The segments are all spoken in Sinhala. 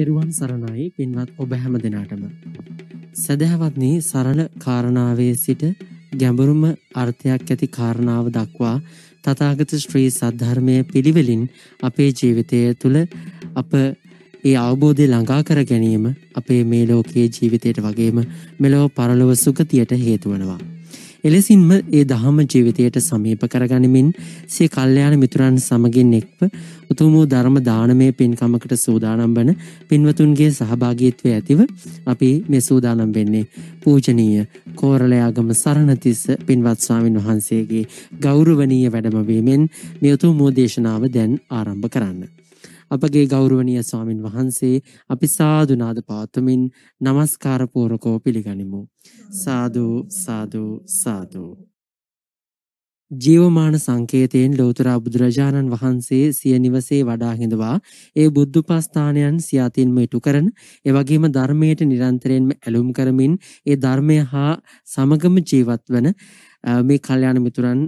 තෙරුවන් සරණයි පින්වත් ඔබ හැම දෙනාටම. සැදැහවත්නි සරල කාරණාවේ සිට ගැඹුරුම අර්ථයක් ඇති කාරණාව දක්වා තථාගත ශ්‍රී සද්ධර්මය පිළිවෙලින් අපේ ජීවිතය තුළ අප ඒ අවබෝධය ළඟා කර ගැනීම අපේ මේ ලෝකයේ ජීවිතයට වගේම මෙලොව පරලොව සුගතියට හේතුවනවා. එලෙසින්ම ඒ දහම ජීවිතයට සමීප කරගනිමින් සිය කල්්‍යයාන මිතුරන් සමගින් එක්ව උතුමූ ධර්ම දානමය පින්කමකට සූදානම් වන පින්වතුන්ගේ සහභාගීත්වය ඇතිව අපි මෙ සූදානම් වෙන්නේ පූජනීය කෝරලයාගම සරණතිස්ස පින්වත්ස්වාමින් වහන්සේගේ ගෞරුවනීය වැඩමවීමෙන් මෙයුතු මෝදේශනාව දැන් ආරම්භ කරන්න. අපගේ ගෞරවනීය ස්වාමින් වහන්සේ අපි සාදු නාද පවත්වමින් নমස්කාර පූර්වකෝ පිළිගනිමු සාදු සාදු සාදු ජීවමාන සංකේතයෙන් ලෝතරා බුදුරජාණන් වහන්සේ සිය නිවසේ වඩා හිඳවා ඒ බුද්ධපාස්ථානයන් සියතින්ම ඉටු කරන එවැගේම ධර්මයට නිරන්තරයෙන්ම ඇලුම් කරමින් ඒ ධර්මය හා සමගම ජීවත් වන මේ කල්යාණ මිතුරන්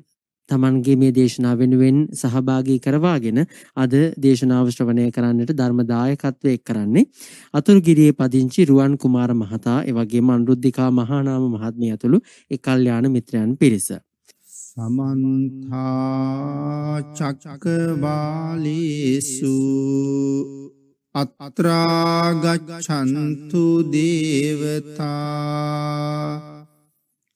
තමන්ගේ මේ දේශනාව වෙනුවෙන් සහභාගී කරවාගෙන අද දේශනාව ශ්‍රවණය කරන්නට ධර්ම දායකත්වයක් කරන්නේ අතුරුගිරියේ පදිංචි රුවන් කුමාර මහතා එවැගේම අනුරුද්ධිකා මහානාම මහත්මිය ඇතුළු ඒ කල්යාණ මිත්‍රයන් පිරිස සමන්තා චක්කවාලේසු අත්‍රා ගච්ඡන්තු දේවතා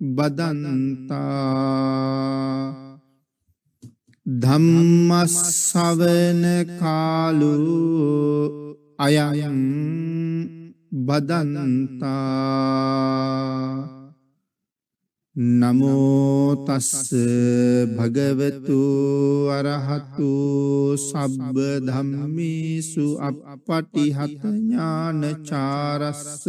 බදන්තා ධම්මස්සවන කාලු අයයන් බදන්තා නමෝතස්ස භගවතු අරහතු සබ්බ ධම්මිසු අපපටිහත ඥානචාරස්ස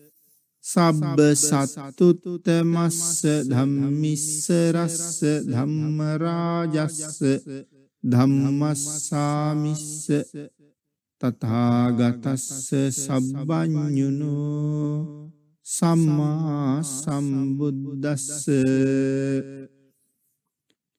සබ්බ සත්තුත මස්ස ධම්මිස්ස රස්ස ධම්මරාජස්ස ධම්මස්සාමිස්ස තථාගතස්ස සබ්බඤුනෝ සම්මා සම්බුද්දස්ස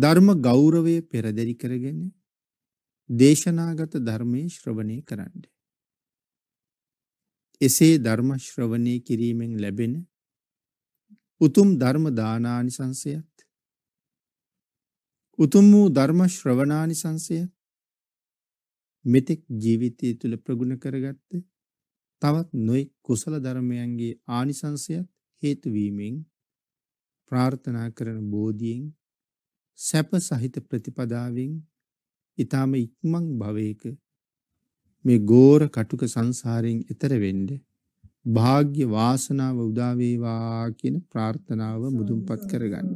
ධර්ම ගෞරවය පෙරදරි කරගෙන දේශනාගත ධර්මයේ ශ්‍රවණය කරන්න. එසේ ධර්ම ශ්‍රවණය කිරීමෙන් ලැබෙන උතුම් ධර්ම දානානිසංසයත් උතුම් වූ ධර්ම ශ්‍රවණානිසංසයත් මෙතෙක් ජීවිතය තුළ ප්‍රගුණ කරගත්ත තවත් නොයි කුසල ධර්මයන්ගේ ආනිසංසයත් හේතුවීමෙන් ප්‍රාර්ථනා කරන බෝධියෙන් සැප සහිත ප්‍රතිපදාවෙන් ඊටාම ඉක්මන් භවයක මේ ගෝර කටුක සංසාරයෙන් එතර වෙන්න වාග්ය වාසනාව උදා වේවා කියන ප්‍රාර්ථනාව මුදුන්පත් කරගන්න.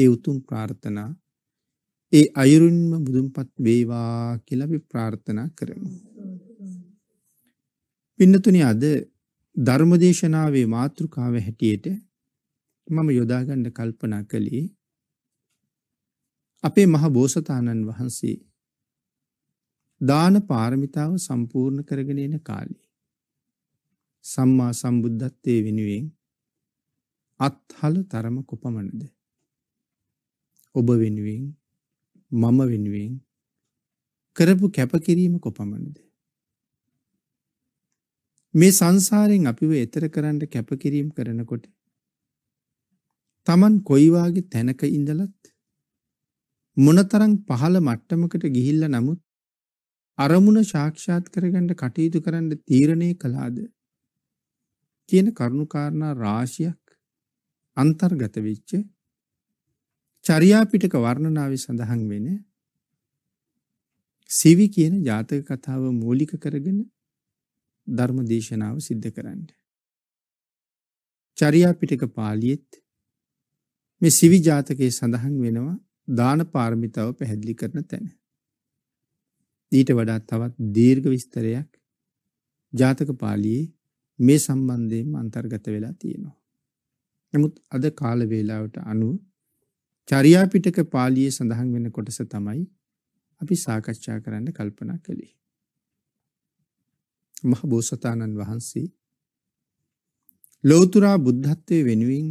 ඒ උතුම් ප්‍රාර්ථනා ඒ අයුරින්ම මුදුන්පත් වේවා කියලා අපි ප්‍රාර්ථනා කරමු. පින්නතුනි අද ධර්මදේශනාවේ මාතෘකාව හැටියට මම යොදා ගන්න කල්පනා කළේ අපේ මහ බෝසතාණන් වහන්සේ දාන පාරමිතාව සම්පූර්ණ කරගෙන එන කාලේ සම්මා සම්බුද්ධත්වයේ වෙනුවෙන් අත්හල තරම කොපමණද ඔබ වෙනුවෙන් මම වෙනුවෙන් කරපු කැපකිරීම කොපමණද මේ සංසාරයෙන් අපිව එතර කරන්න කැපකිරීම කරනකොට තමන් කොයිවාගේ තැනක ඉඳලත් මොනතරම් පහළ මට්ටමකට ගිහිල්ලා නමුත් අරමුණ සාක්ෂාත් කරගන්න කටයුතු කරන්න තීරණය කළාද කියන කරුණුකාරණා රාශියක් අන්තර්ගත වෙච්ච චර්යා පිටක වර්ණනාවේ සඳහන් වෙන සිවි කියන ජාතක කතාව මූලික කරගෙන ධර්ම දේශනාව සිද්ධ කරන්න. චර්යා පිටක පාළියෙත් මේ සිවි ජාතකයේ සඳහන් වෙනවා දාන පාර්මිතාව පැහැදිලි කරන තැන. ඊට වඩා තවත් දීර්ඝ විස්තරයක් ජාතක පාලියේ මේ සම්බන්ධයෙන් අන්තර්ගත වෙලා තියෙනවා. නමුත් අද කාල වේලාවට අනුව චරියාපිටක පාලියේ සඳහන් වෙන කොටස තමයි අපි සාකච්ඡා කරන්න කල්පනා කළේ. මහ බෝසතාණන් වහන්සේ ලෝතුරා බුද්ධත්වය වෙනුවෙන්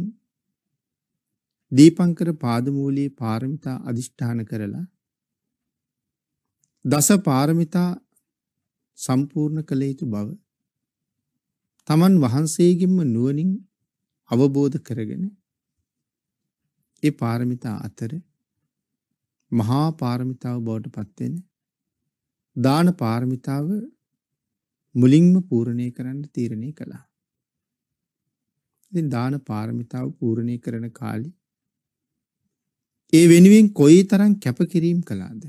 දීපංකර පාදමූලී පාරමිතා අදිෂ්ඨාන කරලා දස පාරමිතා සම්පූර්ණ කළ යුතු බව තමන් වහන්සේගෙන්ම නුවණින් අවබෝධ කරගෙන ඒ පාරමිතා අතර මහා පාරමිතාව බවට පත් වෙන දාන පාරමිතාව මුලින්ම පූර්ණේ කරන්න තීරණය කළා. ඉතින් දාන පාරමිතාව පූර්ණේ කරන කාලේ ඒ වෙනුවෙන් කොයි තරම් කැපකිරීම් කළාද?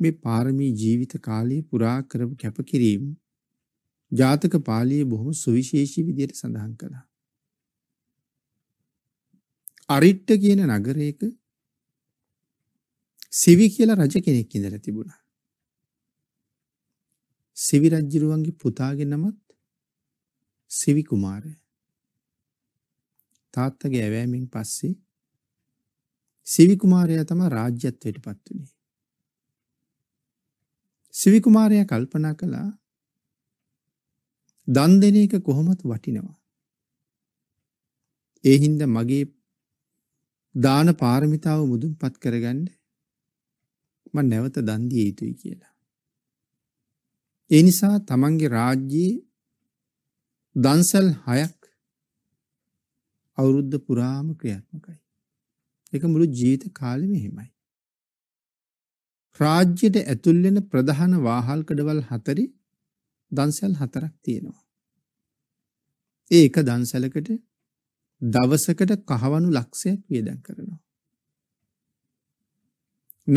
මේ පාරමී ජීවිත කාලයේ පුරා කරපු කැපකිරීම් ජාතක පාළියේ බොහොම සුවිශේෂී විදිහට සඳහන් කළා. අරිට්ට කියන නගරයක සිවි කියලා රජ කෙනෙක් ඉඳලා තිබුණා. සිවි රජුරුවන්ගේ පුතාගේ නමත් සිවි කුමාරයා. තාත්තගේ ඇවෑමෙන් පස්සේ සිවි කුමාරයා තමයි රාජ්‍යත්වයට පත් වුනේ. සිවි කුමාරයා කල්පනා කළා දන් දෙන එක කොහොමද වටිනවා. ඒ හින්දා මගේ දාන පාරමිතාව මුදුන්පත් කරගන්න මම නැවත දන් දිය යුතුයි කියලා. ඒ නිසා තමන්ගේ රාජ්‍යයේ දන්සල් 6ක් අවුරුද්ද පුරාම ක්‍රියාත්මකයි. එක මුළු ජීවිත කාලෙම එහෙමයි. රාජ්‍යයට ඇතුල් වෙන ප්‍රධාන වාහල් කඩවල් හතරේ දන්සල් හතරක් තියෙනවා. ඒ එක දන්සලකට දවසකට කහවණු ලක්ෂයක් වියදම් කරනවා.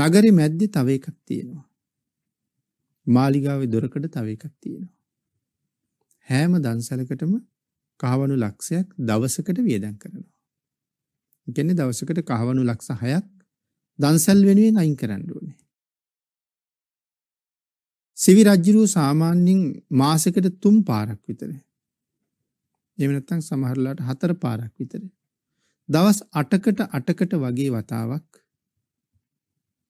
නගරේ මැද්දේ තව එකක් තියෙනවා. මාලිගාවේ දොරකඩ තව එකක් තියෙනවා. හැම දන්සලකටම කහවණු ලක්ෂයක් දවසකට වියදම් කරනවා. ඒ කියන්නේ දවසකට කහවණු ලක්ෂ 6ක් දන්සල් වෙනුවෙන් අයින් කරන්න ඕනේ. සිවි රජ්ජුරුව සාමාන්‍යයෙන් මාසෙකට 3 පාරක් විතර. එහෙම නැත්නම් සමහරලාට 4 පාරක් විතර. දවස් 8කට 8කට වගේ වතාවක්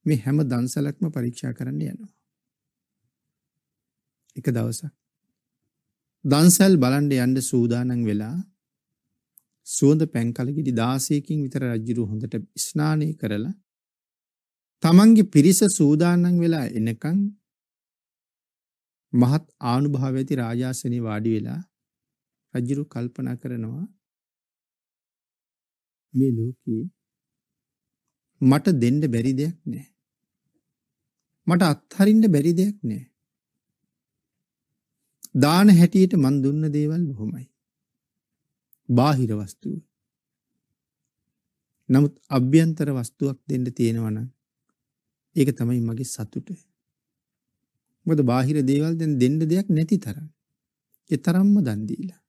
මේ හැම දන්සලක්ම පරීක්ෂා කරන්න යනවා. එක දවසක් දන්සල් බලන්ඩ යන්ඩ සූදානන් වෙලා සුවඳ පැංකලගිඩි දාසයකින් විතර රජ්ජුරු හොඳට ස්නානය කරලා තමන්ගේ පිරිස සූදානන් වෙලා එනකං මහත් ආනුභාව ඇති රාජාසනය වාඩි වෙලා රජ්ජුරු කල්පනා කරනවා මේ ලෝකයේ මට දෙන්න බැරි දෙයක් නෑ මට අත්හරින්න බැරි දෙයක් නෑ දාන හැටියට මන් දුන්න දේවල් බොහොමයි. බාහිර වස්තුව. නමුත් අභ්‍යන්තර වස්තුවක් දෙන්න තියෙනවන ඒක තමයි මගේ සතුට. මොද බාහිර දේවල් දැන් දෙන්න දෙයක් නැති තරම්. ඒ තරම්ම දන් දීලා.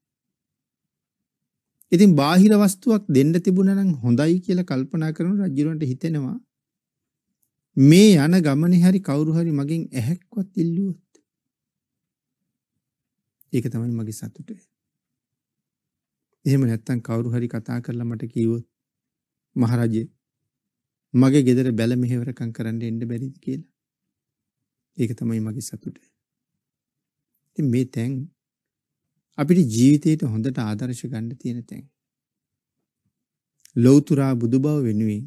ඉතින් බාහිර වස්තුවක් දෙන්න තිබුණා නම් හොඳයි කියලා කල්පනා කරන රජුරන්ට හිතෙනවා මේ යන ගමනේ හරි කවුරු හරි මගෙන් ඇහැක්වත් ඉල්ලුවොත් ඒක තමයි මගේ සතුට. එහෙම නැත්තම් කවුරු හරි කතා කරලා මට කිව්වොත් මහරජේ මගේ ගෙදර බැල මෙහෙවරකම් කරන්න එන්න බැරිද කියලා. ඒක තමයි මගේ සතුට. ඉතින් මේ තැන් අපිට ජීවිතේට හොඳට ආදර්ශ ගන්න තියෙන තැන්. ලෞතුරා බුදුබව වෙනුවෙන්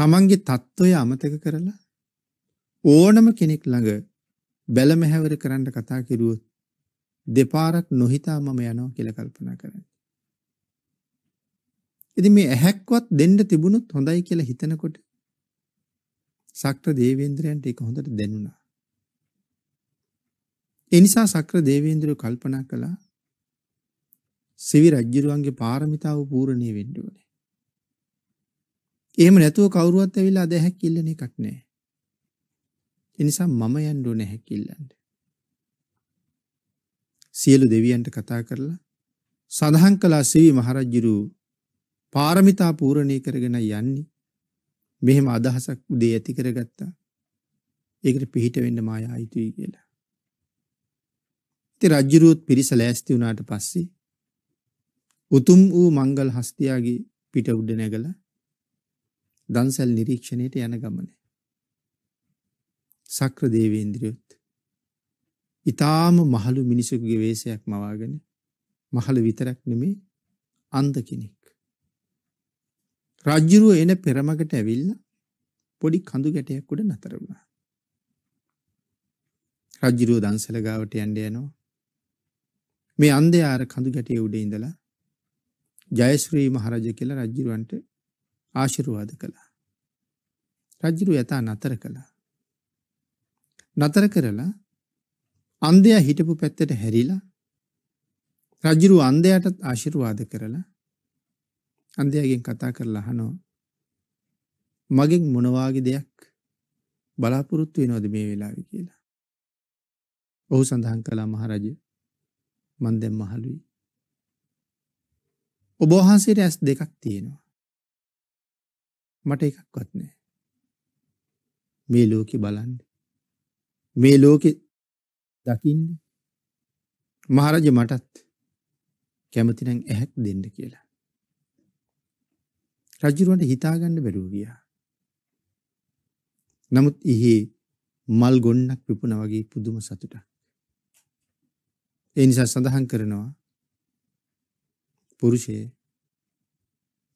තමන්ගේ தত্ত্বය අමතක කරලා ඕනම කෙනෙක් ළඟ බැලමහැවර කරන්න කතා කෙරුවොත් දෙපාරක් නොහිතා මම යනවා කියලා කල්පනා කරන්නේ. ඉතින් මේ ඇහැක්වත් දෙන්න තිබුණොත් හොඳයි කියලා හිතනකොට සක්‍ර දේවේන්ද්‍රයන්ට ඒක හොඳට දැනුණා. ඒ නිසා සක්‍ර දේවේන්ද්‍රය කල්පනා කළා සිවි රජ්ජුරුවන්ගේ පාරමිතාව පූර්ණේ වෙන්න ඕනේ. එහෙම නැතුව කවුරුවත් ඇවිල්ලා අද හැක් ඉල්ලන එකක් නෑ. ඒ නිසා මම යන්න ඕනේ හැක් ඉල්ලන්නේ. සියලු දෙවියන්ට කතා කරලා සඳහන් කළා සෙවි මහරජුරු පාරමිතා පූර්ණේ කරගෙන යන්නේ මෙහෙම අදහසක් උදේ ඇති කරගත්තා ඒකට පිහිට වෙන්න මායා අයිතුයි කියලා ඉතින් රජුරුවත් පිරිස ලෑස්ති වුණාට පස්සේ උතුම් වූ මංගල හස්තියාගේ පිට උඩ නැගලා දන්සල් නිරීක්ෂණයට යන ගමනේ සක්‍ර දේවේන්ද්‍රයෝ ඉතාම මහළු මිනිසුගේ වේශයක් මවාගෙන මහළ විතරක් නෙමේ අන්ද කෙනෙක්. රජ්ජුරුව එන පෙරමකට ඇවිල්ල පොඩි කඳු ගැටයක් උඩ නතර වුණා. රජ්ජුරුව දන්සල ගාවට යන්න යනවා. මේ අන්දේ ආර කඳු ගැටේ උඩ ඉඳලා ජයශ්‍රී මහරජ කියලා රජ්ජුරුවන්ට ආශිර්වාද කළා. රජ්ජුරුව යථා නතර කළා. නතර කරලා අන්දයා හිටපු පැත්තට හැරිලා රජුරු අන්දයටත් ආශිර්වාද කරලා අන්දයාගෙන් කතා කරලා අහනවා මගෙන් මොනවාගේ දෙයක් බලාපොරොත්තු වෙනවද මේ වෙලාවේ කියලා. ඔහු සඳහන් කළා මහරජ මන් දැන් මහලුයි. ඔබ වහන්සේට ඇස් දෙකක් තියෙනවා. මට එකක්වත් නැහැ. මේ ලෝකේ බලන්න. මේ ලෝකේ දකින්න මහරජ මටත් කැමතිනම් ඇහැක් දෙන්න කියලා. රජරුවන්ට හිතාගන්න බැරුව ගියා. නමුත් ඉහි මල් ගොන්නක් පිපුණ වගේ පුදුම සතුටක්. ඒ නිසා සඳහන් කරනවා පුරුෂය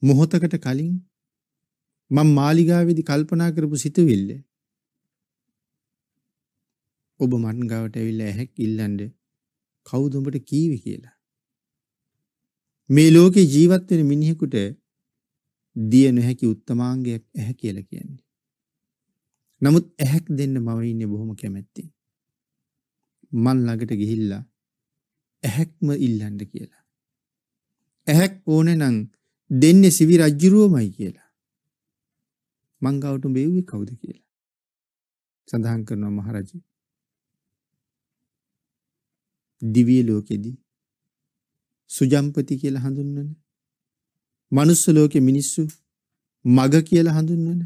මොහොතකට කලින් මං මාලිගාවේදී කල්පනා කරපු සිතුවිල්ල ඔබ මන් ගාවට ඇවිල්ලා ඇහැක් ඉල්ලන්න කවුද උඹට කීවේ කියලා. මේ ලෝකේ ජීවත් වෙන මිනිහෙකුට දිය නොහැකි උත්තමාංගයක් ඇහැ කියලා කියන්නේ. නමුත් ඇහැක් දෙන්න මම ඉන්නේ බොහොම කැමැත්තෙන්. මන් ළඟට ගිහිල්ලා ඇහැක්ම ඉල්ලන්න කියලා. ඇහැක් ඕනේ නම් දෙන්නේ සිවි රජ්ජුරුවමයි කියලා. මං ගාවට බෙව්වේ කවුද කියලා. සඳහන් කරනවා මහරජා දිව්‍ය ලෝකෙදී සුජම්පති කියලා හඳුන්වන. මනුස්ස ලෝකේ මිනිස්සු මග කියලා හඳුන්වන.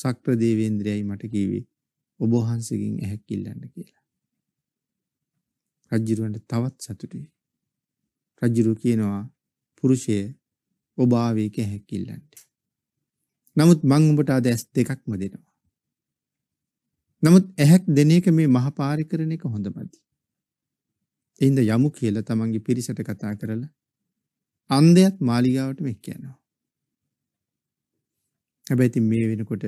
සක්‍ර දේවේන්ද්‍රයයි මට කිව්වේ ඔබ වහන්සේගෙන් ඇහැක් ඉල්ලන්න කියලා. රජුරවන්ට තවත් සතුටුයි. රජුරු කියනවා පුරුෂය ඔබ ආවේක ඇහැක් ඉල්ලන්න. නමුත් මං උඹට අද ඇස් දෙකක්ම දෙනවා. නමුත් ඇහැක් දෙන එක මේ මහපාරි කරන එක හොඳමදි. එන්ද යමු කියලා තමන්ගේ පිරිසට කතා කරලා අන්දයත් මාලිගාවට මෙක් කියනවා. හැබැයි ඉතින් මේ වෙනකොට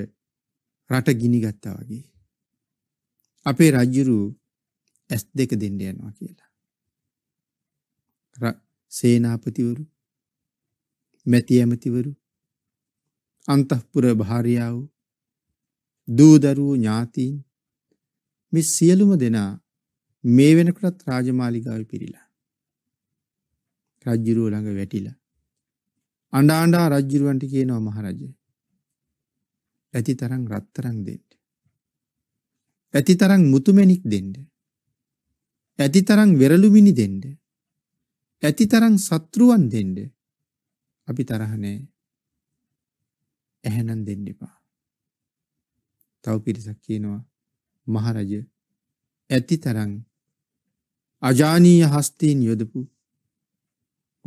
රට ගිනි ගත්තා වගේ අපේ රජුරු ඇස් දෙක දෙන්න යනවා කියලා. සේනාපතිවරු මැති ඇමතිවරු අන්තఃපුර භාර්යාව දූදරුවෝ ඥාතීන් මේ සියලුම දෙනා මේ වෙනකොටත් රාජමාලිගාවේ පිරිලා. රජ්ජුරුව ළඟ වැටිලා. අඬා අඬා රජ්ජුරුවන්ට කියනවා මහරජා. ඇති තරම් රත්තරන් දෙන්න. ඇති තරම් මුතුමැණික් දෙන්න. ඇති තරම් වෙරළු මිනි දෙන්න. ඇති තරම් සත්‍රුවන් දෙන්න. අපි තරහ නෑ. එහෙනම් දෙන්න එපා. තව පිරිසක් කියනවා මහරජා ඇති තරම් අජානීය හස්තීන් යොදපු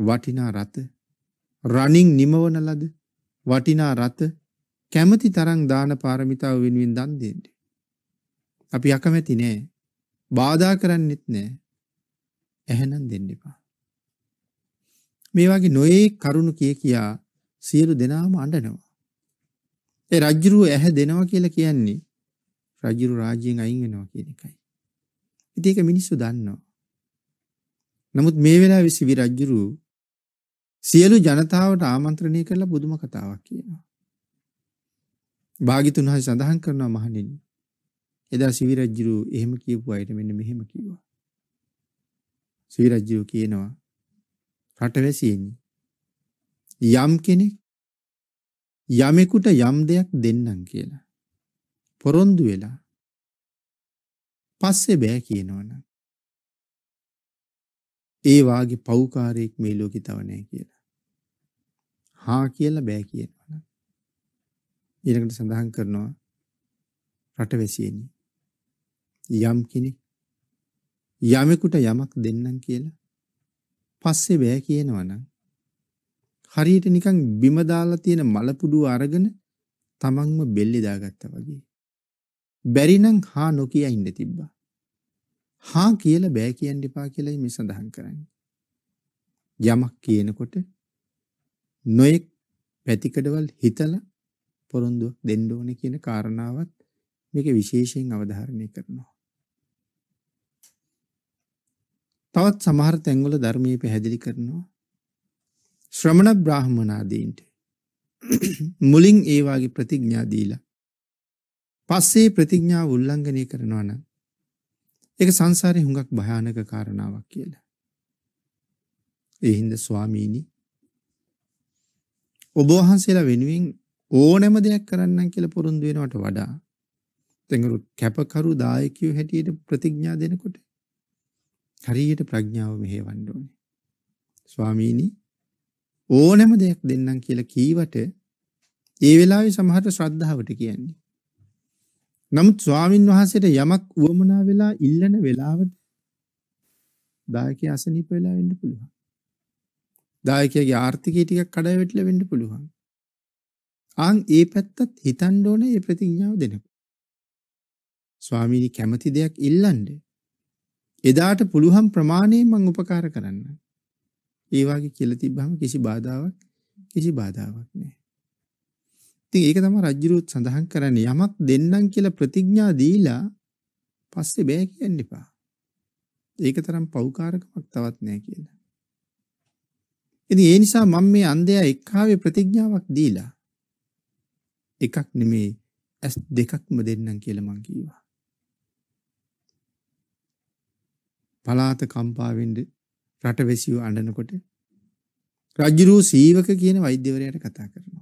වටිනා රත රණින් නිමවන ලද වටිනා රත කැමති තරම් දාන පාරමිතාව වෙනුවෙන් දන් දෙන්න. අපි අකමැති නෑ. බාධා කරන්නෙත් නෑ. එහෙනම් දෙන්න එපා. මේ වගේ නොයේ කරුණු කිය කියා සියලු දෙනාම අඬනවා. ඒ රජ්ජුරුව ඇහැ දෙනවා කියලා කියන්නේ රජ්ජුරු රාජ්‍යයෙන් අයින් වෙනවා කියන එකයි. ඉතින් ඒක මිනිස්සු දන්නවා. නමුත් මේ වෙලාවේ සිවි රජුරු සියලු ජනතාවට ආමන්ත්‍රණය කරලා බුදුම කතාවක් කියනවා. භාග්‍යතුන් වහන්සේ සඳහන් කරනවා මහණෙනි. එදා සිවි රජුරු එහෙම කියපු අයට මෙන්න මෙහෙම කිව්වා. සිවි රජුරු කියනවා රටවැසියෙනි යම් කෙනෙක් යමෙකුට යම් දෙයක් දෙන්නම් කියලා පොරොන්දු වෙලා පස්සේ බෑ කියනවනම් ඒ වාගේ පෞකාරයක් මේ ලෝකේ තව නැහැ කියලා. හා කියලා බෑ කියනවා නම් ඊළඟට සඳහන් කරනවා රටවැසියෙනි. යම් කෙනෙක් යමෙකුට යමක් දෙන්නම් කියලා පස්සේ බෑ කියනවා නම් හරියට නිකන් බිම දාලා තියෙන මලපුඩුව අරගෙන තමන්ම බෙල්ලේ දාගත්තා වගේ. බැරි නම් හා නොකිය ඉන්න තිබ්බා. හා කියලා බෑ කියන්න එපා කියලායි මේ සඳහන් කරන්නේ. යමක් කියනකොට නොයෙක් පැතිකඩවල් හිතලා පොරොන්දු දෙන්න ඕනේ කියන කාරණාවත් මේක විශේෂයෙන් අවධාරණය කරනවා. තවත් සමහර තැන්වල ධර්මයේ පැහැදිලි කරනවා ශ්‍රමණ බ්‍රාහ්මනාදීන්ට මුලින් ඒ වාගේ ප්‍රතිඥා දීලා පස්සේ ප්‍රතිඥාව උල්ලංඝනය කරනවා නම් ඒක සංසාරේ හුඟක් භයානක කාරණාවක් කියලා. ඒ හින්දා ස්වාමීනි ඔබ වහන්සේලා වෙනුවෙන් ඕනෑම දෙයක් කරන්නම් කියලා පොරොන්දු වෙනවට වඩා තෙන්ගුරු කැපකරු දායකයෝ හැටියට ප්‍රතිඥා දෙනකොට හරියට ප්‍රඥාව මෙහෙවන්න ඕනේ. ස්වාමීනි ඕනෑම දෙයක් දෙන්නම් කියලා කීවට ඒ වෙලාවේ සමහර ශ්‍රද්ධාවට කියන්නේ නමුත් ස්වාමින් වහන්සේට යමක් උවමනා වෙලා ඉල්ලන වෙලාවට දායකයා අසනීප වෙලා වෙන්න පුළුවන්. දායකයාගේ ආර්ථිකය ටිකක් කඩාවැටිලා වෙන්න පුළුවන්. ආන් ඒ පැත්තත් හිතන්න ඕනේ මේ ප්‍රතිඥාව දෙනකොට. ස්වාමීනි කැමති දෙයක් ඉල්ලන්න. එදාට පුළුවන් ප්‍රමාණය මම උපකාර කරන්න. ඒ වගේ කියලා තිබ්බහම කිසි බාධාවක් කිසි බාධාවක් නැහැ. ඉතින් ඒක තමයි රජ්ජුරුවත් සඳහන් කරන්නේ යමක් දෙන්නම් කියලා ප්‍රතිඥා දීලා පස්සේ බෑ කියන්න එපා. ඒක තරම් පෞකාරකමක් තවත් නෑ කියලා. ඉතින් ඒ නිසා මම මේ අන්ධයා එක්කාවේ ප්‍රතිඥාවක් දීලා එකක් නෙමේ ඇස් දෙකක්ම දෙන්නම් කියලා මං කිව්වා. පලාත කම්පා වෙන්න රටවැසියෝ අඬනකොට රජුරෝ සීවක කියන වෛද්‍යවරයාට කතා කරනවා.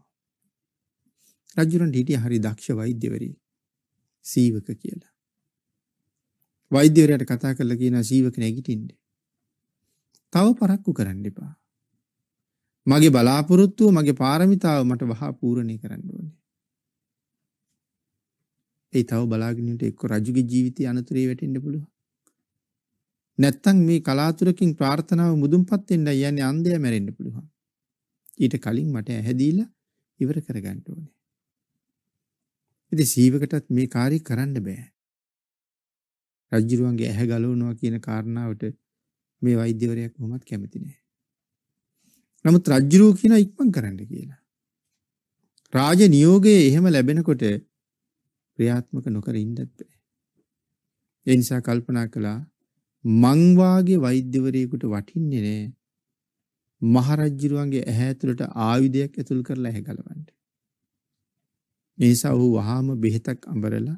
රජුරන්ට හිටිය හරි දක්ෂ වෛද්‍යවරයෙක් සීවක කියලා. වෛද්‍යවරයාට කතා කරලා කියනවා සීවක නැගිටින්න. තව පරක්කු කරන්න එපා. මගේ බලාපොරොත්තුව මගේ පාරමිතාව මට වහා පූර්ණේ කරන්න ඕනේ. ඒ තව බලාගෙන ඉන්න එක්ක රජුගේ ජීවිතය අනතුරේ වැටෙන්න පුළුවන්. නැත්තම් මේ කලාතුරකින් ප්‍රාර්ථනාව මුදුන්පත් වෙන්නයි යන්නේ අන්ධයා මැරෙන්න පුළුවන්. ඊට කලින් මට ඇහැදීලා ඉවර කරගන්න ඕනේ. ඉතින් සීවකටත් මේ කාර්යය කරන්න බෑ. රජුරුවන්ගේ ඇහැ ගලවනවා කියන කාරණාවට මේ වෛද්‍යවරයා කොහොමත් කැමති නෑ. නමුත් රජුරුව කියන ඉක්මන් කරන්න කියලා. රාජ නියෝගයේ එහෙම ලැබෙනකොට ක්‍රියාත්මක නොකර ඉන්නත් බෑ. ඒ නිසා කල්පනා කළා මං වාගේ වෛද්‍යවරයෙකුට වටින්නේ නෑ මහරජුරුවන්ගේ ඇහැ ඇතුළට ආයුධයක් ඇතුල් කරලා ඇහැ ගලවන්නේ. මේ සව් වහාම බෙහෙතක් අඹරලා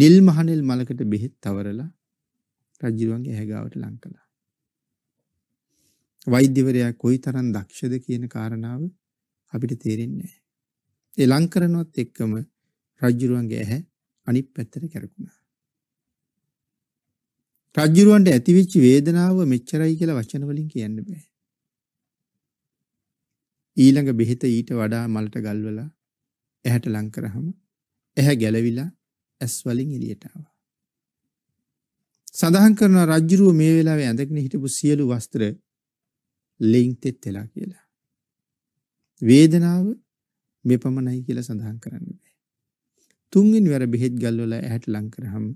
නිල් මහනෙල් මලකට බෙහෙත් තවරලා රජිරුවන්ගේ ඇහැගාවට ලං කළා. වෛද්‍යවරයා කොයිතරම් දක්ෂද කියන කාරණාව අපිට තේරෙන්නේ නැහැ. ඒ ලං කරනවත් එක්කම රජිරුවන්ගේ ඇහැ අනිත් පැත්තට කැරකුණා. රජිරුවන්ට ඇතිවෙච්ච වේදනාව මෙච්චරයි කියලා වචන වලින් කියන්න බෑ. ඊළඟ බෙහෙත ඊට වඩා මලට ගල්වලා ඇහැට ලං කරාම ඇහැ ගැලවිලා ඇස් වලින් එළියට ආවා. සඳහන් කරන රජ්ජුරුව මේ වෙලාවේ ඇඳගෙන හිටපු සියලු වස්ත්‍ර ලෙයින් තෙත් වෙලා කියලා. වේදනාව මේ පමණයි කියලා සඳහන් කරන්න බෑ. තුන්වෙනි වර බෙහෙත් ගල්වල ඇහැට ලං කරාම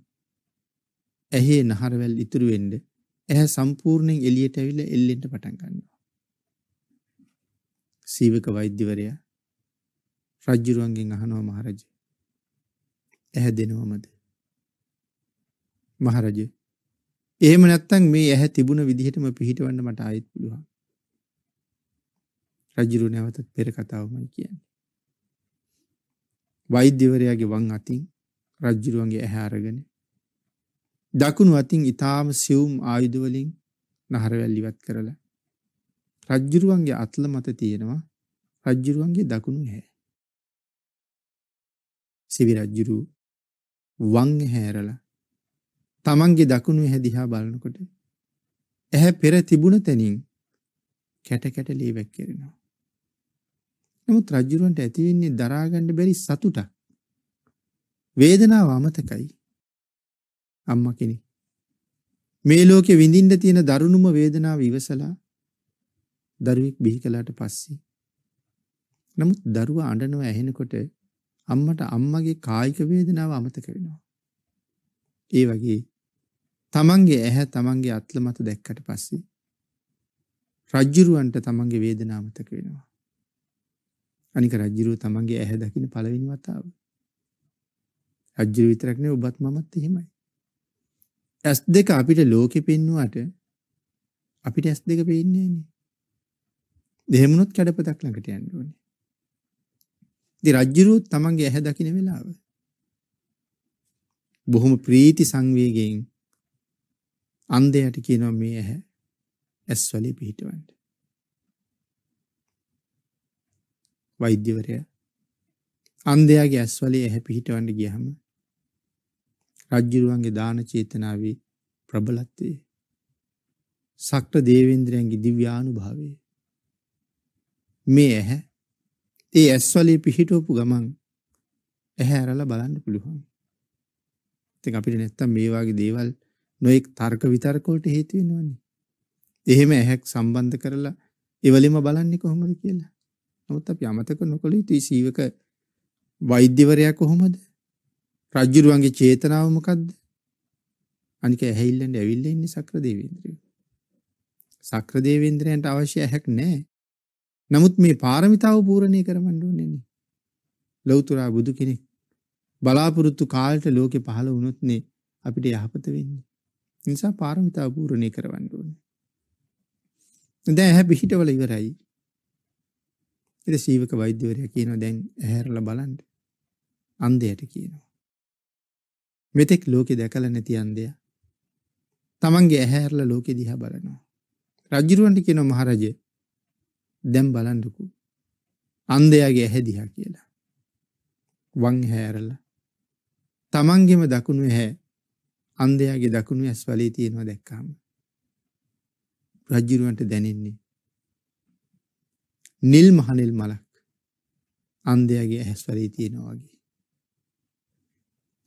ඇහි නහරවැල් ඉතුරු වෙන්න ඇහැ සම්පූර්ණයෙන් එළියට ඇවිල්ලා එල්ලෙන්න පටන් ගන්නවා. සීවක වෛද්‍යවරයා රජ්ජුරුවන්ගෙන් අහනවා මහරජ. ඇහැ දෙනවමද? මහරජ. එහෙම නැත්තම් මේ ඇහැ තිබුණ විදිහටම පිහිටවන්න මට ආයෙත් පුළුවන්. රජුරු නැවතත් පෙර කතාවමයි කියන්නේ. වෛද්‍යවරයාගේ වම් අතින් රජ්ජුරුවන්ගේ ඇහැ අරගෙන දකුණු අතින් ඊටාම සියුම් ආයුධ වලින් නහරවැල් ඉවත් කරලා රජ්ජුරුවන්ගේ අත්ල මත තියෙනවා රජ්ජුරුවන්ගේ දකුණු ඇහැ. සිවිරජ්ජුරු වං හැරලා තමන්ගේ දකුණු හැදිහා බලනකොට ඇහැ පෙර තිබුණ තැනින් කැට කැට ලී වැක්කිරෙනවා. නමුත් රජුරන්ට ඇති වෙන්නේ දරා ගන්න බැරි සතුටක්. වේදනාව අමතකයි. අම්මා කෙනෙක්. මේ ලෝකේ විඳින්න තියෙන දරුණුම වේදනාව ඉවසලා දරුවෙක් බිහි කළාට පස්සේ නමුත් දරුවා අඬනවා ඇහෙනකොට අම්මට අම්මගේ කායික වේදනාව අමතක වෙනවා. ඒ වගේ තමන්ගේ ඇහැ තමන්ගේ අත්ල මත දැක්කට පස්සේ රජ්ජුරුවන්ට තමන්ගේ වේදනාව අමතක වෙනවා. අනික රජ්ජුරුව තමන්ගේ ඇහැ දකින පළවෙනි වතාව. රජ්ජුරුව විතරක් නෙවෙයි ඔබත් මමත් එහෙමයි. ඇස් දෙක අපිට ලෝකෙ පෙන්වුවට අපිට ඇස් දෙක පේන්නේ නෑනේ. දෙහෙමුණොත් කැඩපතක් ළඟට යන්න ඕනේ. දි රජ්ජුරුවත් තමන්ගේ ඇහැ දකින වෙලාව. බොහොම ප්‍රීති සංවේගයෙන් අන්දයට කියනවා මේ ඇහැ ඇස්වලේ පිහිටවන්ට. වෛද්‍යවරය අන්දයාගේ ඇස්වලේ ඇහැ පිහිටවන්ට ගියහම රජ්ජුරුවන්ගේ දාන චේතනාවේ ප්‍රබලත්වය සක්ට දේවේන්ද්‍රයන්ගේ දිව්‍යානු භාවේ මේ ඇහැ ඒ ඇස්වලේ පිහිටවපු ගමන් ඇහැ ඇරලා බලන්න පුළුවන්. ඉතින් අපිට නැත්තම් මේ වගේ දේවල් නොඑක් තර්ක විතර්ක වලට හේතු වෙනවනේ. එහෙම ඇහැක් සම්බන්ධ කරලා ඒවලෙම බලන්නේ කොහොමද කියලා. නමුත් අපි අමතක නොකළ යුතුයි සීවක වෛද්‍යවරයා කොහොමද? රජුරුවන්ගේ චේතනාව මොකද්ද? අනික ඇහැිල්ලෙන් ඇවිල්ලා ඉන්නේ සක්‍ර දේවේන්ද්‍රයෝ. සක්‍ර දේවේන්ද්‍රයන්ට අවශ්‍ය ඇහැක් නැහැ. නමුත් මේ පාරමිතාව පූරණය කරවන්න ඕනේ නේ. ලෞතර බුදු කෙනෙක් බලාපොරොත්තු කාලට ලෝකෙ පහළ වුණොත් නේ අපිට යහපත වෙන්නේ. ඒ නිසා පාරමිතාව පූරණය කරවන්න ඕනේ. දැන් ඇහැ පිහිටවල ඉවරයි. ඉතින් සීවක වෛද්‍යවරයා කියනවා දැන් ඇහැරලා බලන්න. අන්ධයට කියනවා. මෙතෙක් ලෝකෙ දැකලා නැති අන්ධයා තමන්ගේ ඇහැරලා ලෝකෙ දිහා බලනවා. රජුරවන්ට කියනවා මහරජේ දැම් බලන්ඩකු අන්දයාගේ ඇහැදිහා කියලා වං හැරල්ල තමන්ගෙම දකුණු හැ අන්දයාගේ දකුණු ඇස් වලේ තියෙනවා දැක්කාම රජ්ජිරුවන්ට දැනෙන්නේ නිල් මහනිල් මලක් අන්දයාගේ ඇහැස් වලේ තියෙනවා වගේ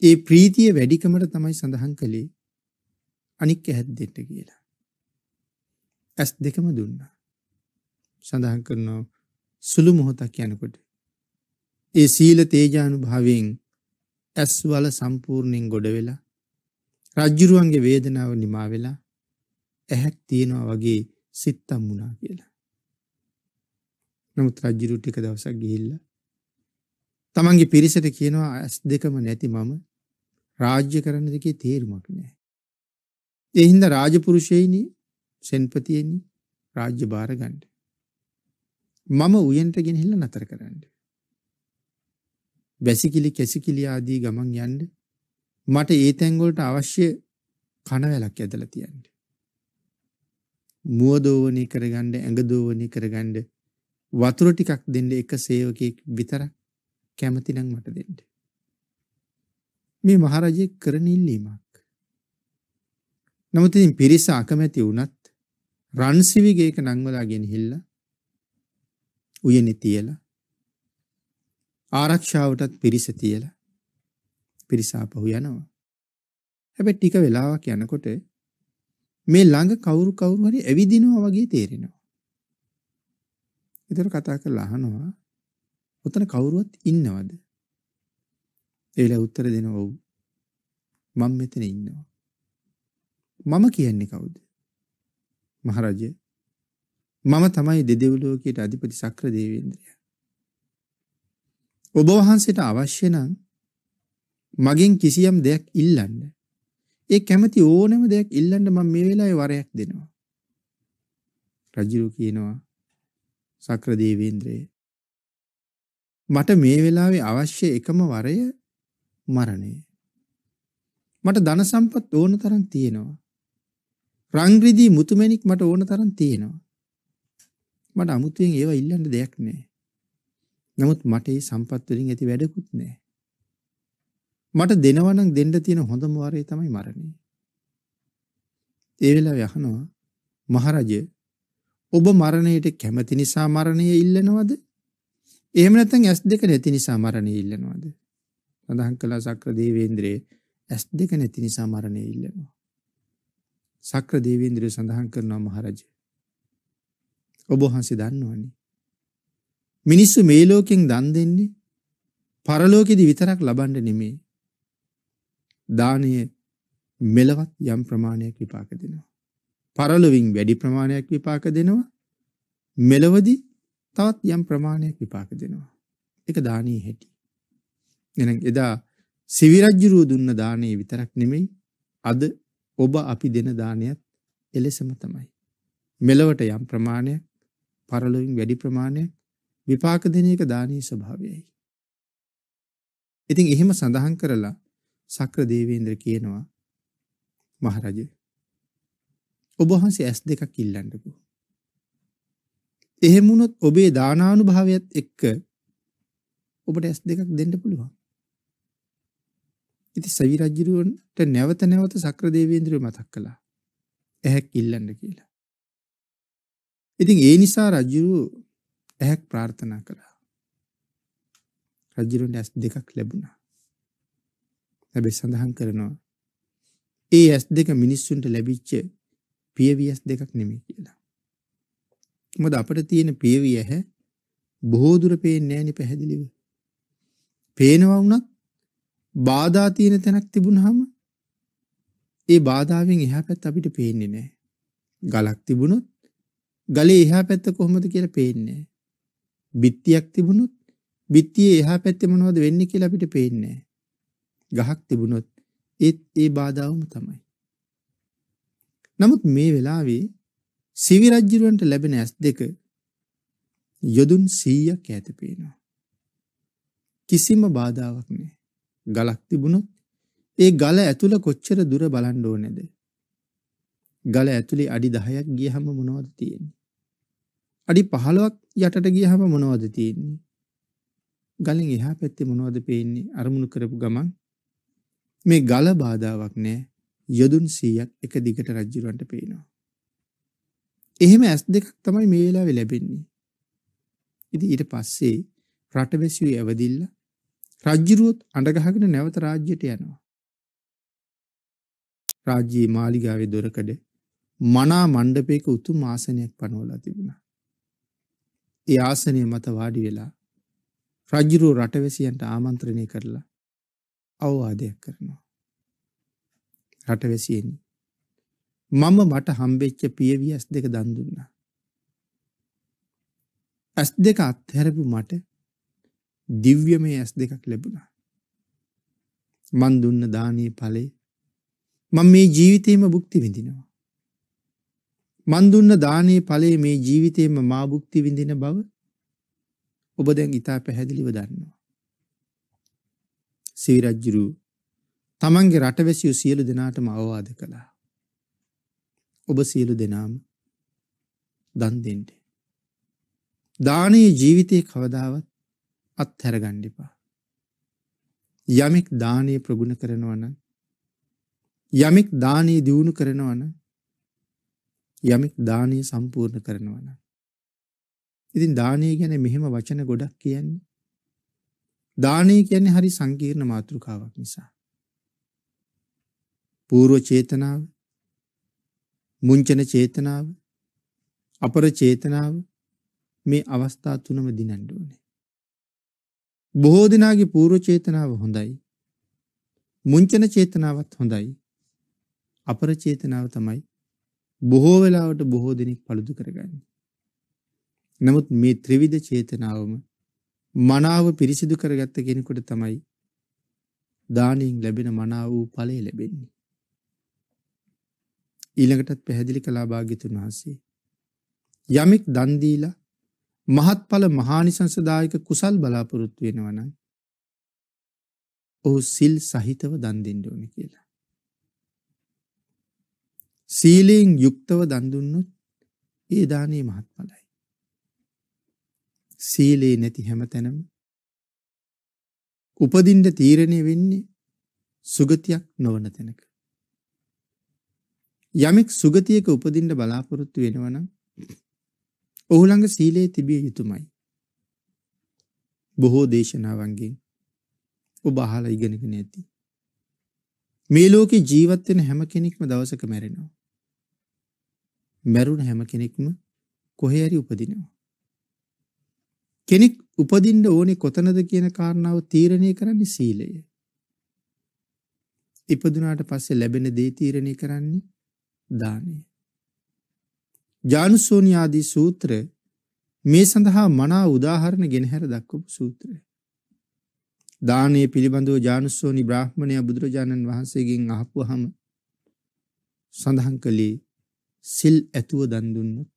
ඒ ප්‍රීතිය වැඩිකමට තමයි සඳහන් කළේ අනික් ඇහැත් දෙට කියලා ඇස් දෙකම දුන්නා සඳහන් කරනවා සුළු මොහොතක් යනකොට. ඒ සීල තේජානු භාවෙන් ඇස්වල සම්පූර්ණයෙන් ගොඩ වෙලා රජ්ජුරුවන්ගේ වේදනාව නිමා වෙලා ඇහැක් තියෙනවා වගේ සිත්තම් වුණා කියලා. නමුත් රජ්ජුරු ටික දවසක් ගිහිල්ලා තමන්ගේ පිරිසට කියනවා ඇස් දෙකම නැති මම රාජ්‍ය කරන දෙකේ තේරුමක් නැහැ. ඒ හින්දා රාජපුරුෂයෙනි සෙන්පතියෙනි රාජ්‍ය බාර ගන්න. මම උයන්ට ගෙනහිල්ලා නතර කරන්න. වැසිකිලි කැසිකිලි ආදී ගමන් යන්න මට ඒ තැන් වලට අවශ්‍ය කණවැලක් ඇදලා තියන්න. මුව දෝවණේ කරගන්න ඇඟ දෝවණේ කරගන්න වතුර ටිකක් දෙන්න එක සේවකෙක් විතරක් කැමති නම් මට දෙන්න. මේ මහරජේ කරන ඉල්ලීමක්. නමුත් ඉතින් පිරිස අකමැති වුණත් රන්සිවිගේක නංවලා ගෙනහිල්ලා උයනේ තියලා ආරක්ෂාවටත් පිරිස තියලා පිරිස ආපහු යනවා. හැබැයි ටික වෙලාවක් යනකොට මේ ළඟ කවුරු කවුරු හරි ඇවිදිනවා වගේ තේරෙනවා. ඒතර කතා කරලා අහනවා ඔතන කවුරුවත් ඉන්නවද? ඒලා උත්තර දෙනවා ඔව්. මම මෙතන ඉන්නවා. මම කියන්නේ කවුද? මහරජා මම තමයි දෙදෙව්ලෝකයට අධිපති සක්‍ර දේවේන්ද්‍රය. ඔබ වහන්සේට අවශ්‍ය නම් මගෙන් කිසියම් දෙයක් ඉල්ලන්න. ඒ කැමති ඕනම දෙයක් ඉල්ලන්න මම මේ වෙලාවේ වරයක් දෙනවා. රජිරු කියනවා සක්‍ර දේවේන්ද්‍රය මට මේ වෙලාවේ අවශ්‍ය එකම වරය මරණය. මට ධන සම්පත් ඕන තරම් තියෙනවා. රංග්‍රිදී මුතුමැණික් මට ඕන තරම් තියෙනවා. මට අමුතුවෙන් ඒවා ඉල්ලන්න දෙයක් නැහැ. නමුත් මට මේ සම්පත් වලින් ඇති වැඩකුත් නැහැ. මට දෙනවා නම් දෙන්න තියෙන හොඳම වරේ තමයි මරණය. ඒ වෙලාවේ අහනවා මහරජය ඔබ මරණයට කැමති නිසා මරණය ඉල්ලනවද? එහෙම නැත්නම් ඇස් දෙක නැති නිසා මරණය ඉල්ලනවද? සඳහන් කළා සක්‍ර දේවේන්ද්‍රයේ ඇස් දෙක නැති නිසා මරණය ඉල්ලනවා. සක්‍ර දේවේන්ද්‍රය සඳහන් කරනවා මහරජය ඔබ වහන්සේ දන්නවනේ. මිනිස්සු මේ ලෝකෙන් දන් දෙන්නේ පරලෝකෙදි විතරක් ලබන්න නෙමේ. දානය මෙලවත් යම් ප්‍රමාණයක් විපාක දෙනවා. පරලොවින් වැඩි ප්‍රමාණයක් විපාක දෙනවා. මෙලවදී තවත් යම් ප්‍රමාණයක් විපාක දෙනවා. ඒක දානයේ හැටි. එහෙනම් එදා සිවිරජ්ජුරුව දුන්න දානේ විතරක් නෙමෙයි අද ඔබ අපි දෙන දානයත් එලෙසම තමයි. මෙලවට යම් ප්‍රමාණයක් පරලොවින් වැඩි ප්‍රමාණයක් විපාක දෙන එක දානීය ස්වභාවයයි. ඉතින් එහෙම සඳහන් කරලා සක්‍ර දේවේන්ද්‍ර කියනවා මහරජ ඔබ වහන්සේ ඇස් දෙකක් ඉල්ලන්නකෝ. එහෙම වුණොත් ඔබේ දානානුභාවයත් එක්ක ඔබට ඇස් දෙකක් දෙන්න පුළුවන්. ඉතින් සවි රජුන්ට නැවත නැවත සක්‍ර දේවේන්ද්‍රය මතක් කළා. ඇහැක් ඉල්ලන්න කියලා. ඉතින් ඒ නිසා රජු ඇහක් ප්‍රාර්ථනා කළා. රජුට ඇස් දෙකක් ලැබුණා. හැබැයි සඳහන් කරනවා ඒ ඇස් දෙක මිනිස්සුන්ට ලැබිච්ච පියවි ඇස් දෙකක් නෙමෙයි කියලා. මොකද අපිට තියෙන පියවි ඇහ බොහෝ දුර පේන්නේ නැහැ නේ පැහැදිලිව. පේනවා වුණත් බාධා තියෙන තැනක් තිබුණාම ඒ බාධාවෙන් එහා පැත්ත අපිට පේන්නේ නැහැ. ගලක් තිබුණොත් ගලේ එහා පැත්ත කොහොමද කියලා පේන්නේ බිත්තියක් තිබුණොත් බිත්තියේ එහා පැත්තේ මොනවද වෙන්නේ කියලා අපිට පේන්නේ ගහක් තිබුණොත් ඒත් ඒ බාධාවම තමයි. නමුත් මේ වෙලාවේ සිවි රජුරන්ට ලැබෙන S2 යොදුන් 100ක් ඈත පේනවා. කිසිම බාධාවක් නැහැ. ගලක් තිබුණොත් ඒ ගල ඇතුළ කොච්චර දුර බලන්න ඕනේද? ගල ඇතුලේ අඩි 10ක් ගියහම මොනවද තියෙන්නේ? අඩි 15ක් යටට ගියහම මොනවද තියෙන්නේ? ගලෙන් එහා පැත්තේ මොනවද පේන්නේ? අරමුණු කරපු ගමන් මේ ගල බාධාවක් නෑ. යදුන් 100ක් එක දිගට රජුරන්ට පේනවා. එහෙම ඇස් දෙකක් තමයි මේ වෙලාවේ ලැබෙන්නේ. ඉතින් ඊට පස්සේ රටවැසියෝ ඇවදිල්ල රජුරුවත් අඬ ගහගෙන නැවත රාජ්‍යයට යනවා. රාජ්‍යයේ මාලිගාවේ දොරකඩ මනා මණ්ඩපයක උතුම් ආසනයක් පනවලා තිබුණා. ඒ ආසනය මත වාඩි වෙලා රජුරෝ රටවැසියන්ට ආමන්ත්‍රණය කරලා අවවාදයක් කරනවා. රටවැසියනි මම මට හම්බෙච්ච පියවි ඇස් දෙක දන් දුන්නා. ඇස් දෙක අත්හැරපු මට දිව්‍යමය ඇස් දෙකක් ලැබුණා. මන් දුන්න දානයේ ඵලේ මම මේ ජීවිතේම භුක්ති විඳිනවා. මන් දුන්න දානයේ ඵලයේ මේ ජීවිතේම මා භුක්ති විඳින බව ඔබ දැන් ඉතා පැහැදිලිව දන්නවා. සිවිරජ්ජුරු තමන්ගේ රටවැසියෝ සියලු දෙනාටම අවවාද කළා. ඔබ සියලු දෙනාම දන් දෙන්න. දානයේ ජීවිතේ කවදාවත් අත්හැර ගන්න එපා. යමෙක් දානය ප්‍රගුණ කරනවා නම් යමෙක් දානය දියුණු කරනවා නම් යමෙක් දානය සම්පූර්ණ කරනවා නම්. ඉතින් දානය ගැන මෙහෙම වචන ගොඩක් කියන්නේ. දානය කියන්නේ හරි සංකීර්ණ මාතෘකාවක් නිසා. පූර්ව චේතනාව, මුංචන චේතනාව, අපර චේතනාව මේ අවස්ථා තුනම දිනන්න ඕනේ. බොහෝ දෙනාගේ පූර්ව චේතනාව හොඳයි. මුංචන චේතනාවත් හොඳයි. අපර චේතනාව තමයි බොහෝ වෙලාවට බොහෝ දෙනෙක් paludu කරගන්නේ. නමුත් මේ ත්‍රිවිධ චේතනාවම මනාව පිරිසිදු කරගත්ත කෙනෙකුට තමයි දානෙන් ලැබෙන මනාව වූ ඵලය ලැබෙන්නේ. ඊළඟටත් පැහැදිලි කළා භාග්‍යතුන් වහන්සේ. යමෙක් දන් දීලා මහත්ඵල මහානිසංසදායක කුසල් බලාපොරොත්තු වෙනවා නම් ඔහු සිල් සහිතව දන් දෙන්න ඕනේ කියලා. සීලයෙන් යුක්තව දන් දුන්නොත් ඒ දානේ මහත්ඵලයි. සීලේ නැති හැමතැනම උපදින්න තීරණය වෙන්නේ සුගතියක් නොවන තැනක. යමෙක් සුගතියක උපදින්න බලාපොරොත්තු වෙනවා නම් ඔහු ළඟ සීලය තිබිය යුතුමයි. බොහෝ දේශනාවන්ගෙන් ඔබ අහලා ඉගෙනගෙන ඇති. මේ ලෝකේ ජීවත් වෙන හැම කෙනෙක්ම දවසක මැරෙනවා. මැරුණ හැම කෙනෙක්ම කොහේ හරි උපදිනවා. කෙනෙක් උපදින්න ඕනේ කොතනද කියන කාරණාව තීරණය කරන්නේ සීලය. ඉපදුනාට පස්සේ ලැබෙන දේ තීරණය කරන්නේ දානය. ජානුසෝනි ආදී සූත්‍ර මේ සඳහා මනා උදාහරණ ගෙනහැර දක්වපු සූත්‍රය. දානයේ පිළිබඳව ජානුස්සෝනි බ්‍රාහ්මණය බුදුරජාණන් වහන්සේගෙන් අහපුවහම සඳහන් කළේ සිල් ඇතුව දන් දුන්නොත්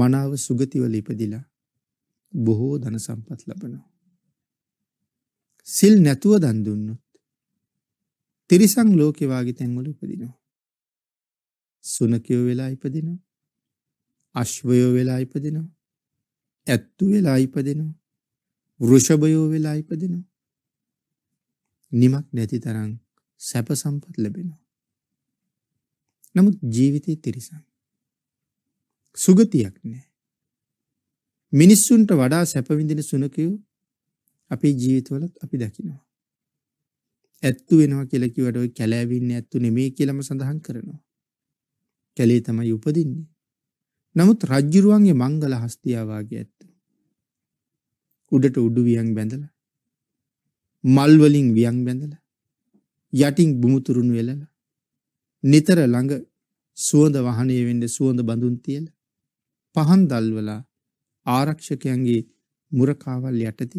මනාව සුගතිවල ඉපදිලා බොහෝ ධන සම්පත් ලබනවා. සිල් නැතුව දන් දුන්නොත් තිරිසන් ලෝකේ වාගේ තැන්වල ඉපදිනවා. සුනකයෝ වෙලා ඉපදිනවා. අශ්වයෝ වෙලා ඉපදිනවා. ඇත්තු වෙලා ඉපදිනවා. වෘෂභයෝ වෙලා ඉපදෙනවා. නිමක් නැති තරම් සැප සම්පත් ලැබෙනවා. නමුත් ජීවිතේ තිරිසන්. සුගතියක් නෑ. මිනිස්සුන්ට වඩා සැප විඳින සුනකයෝ අපේ ජීවිතවලත් අපි දකිනවා. ඇත්තු වෙනවා කියලා කිව්වට ඔය කැලෑවින්නේ ඇත්තු නෙමෙයි කියලාම සඳහන් කරනවා. කැලේ තමයි උපදින්නේ. නමුත් රජ්ජුරුවන්ගේ මංගල හස්තියා වාගේ උඩට උඩු වියන් බැඳල මල්වලින් වියන් බැඳල යටින් බුමුතුරුණු වෙලල නිතර ළඟ සුවඳ වහනය වෙන්ඩ සුවඳ බඳුන් තියල පහන් දල්වලා ආරක්ෂකයන්ගේ මුරකාවල් යටති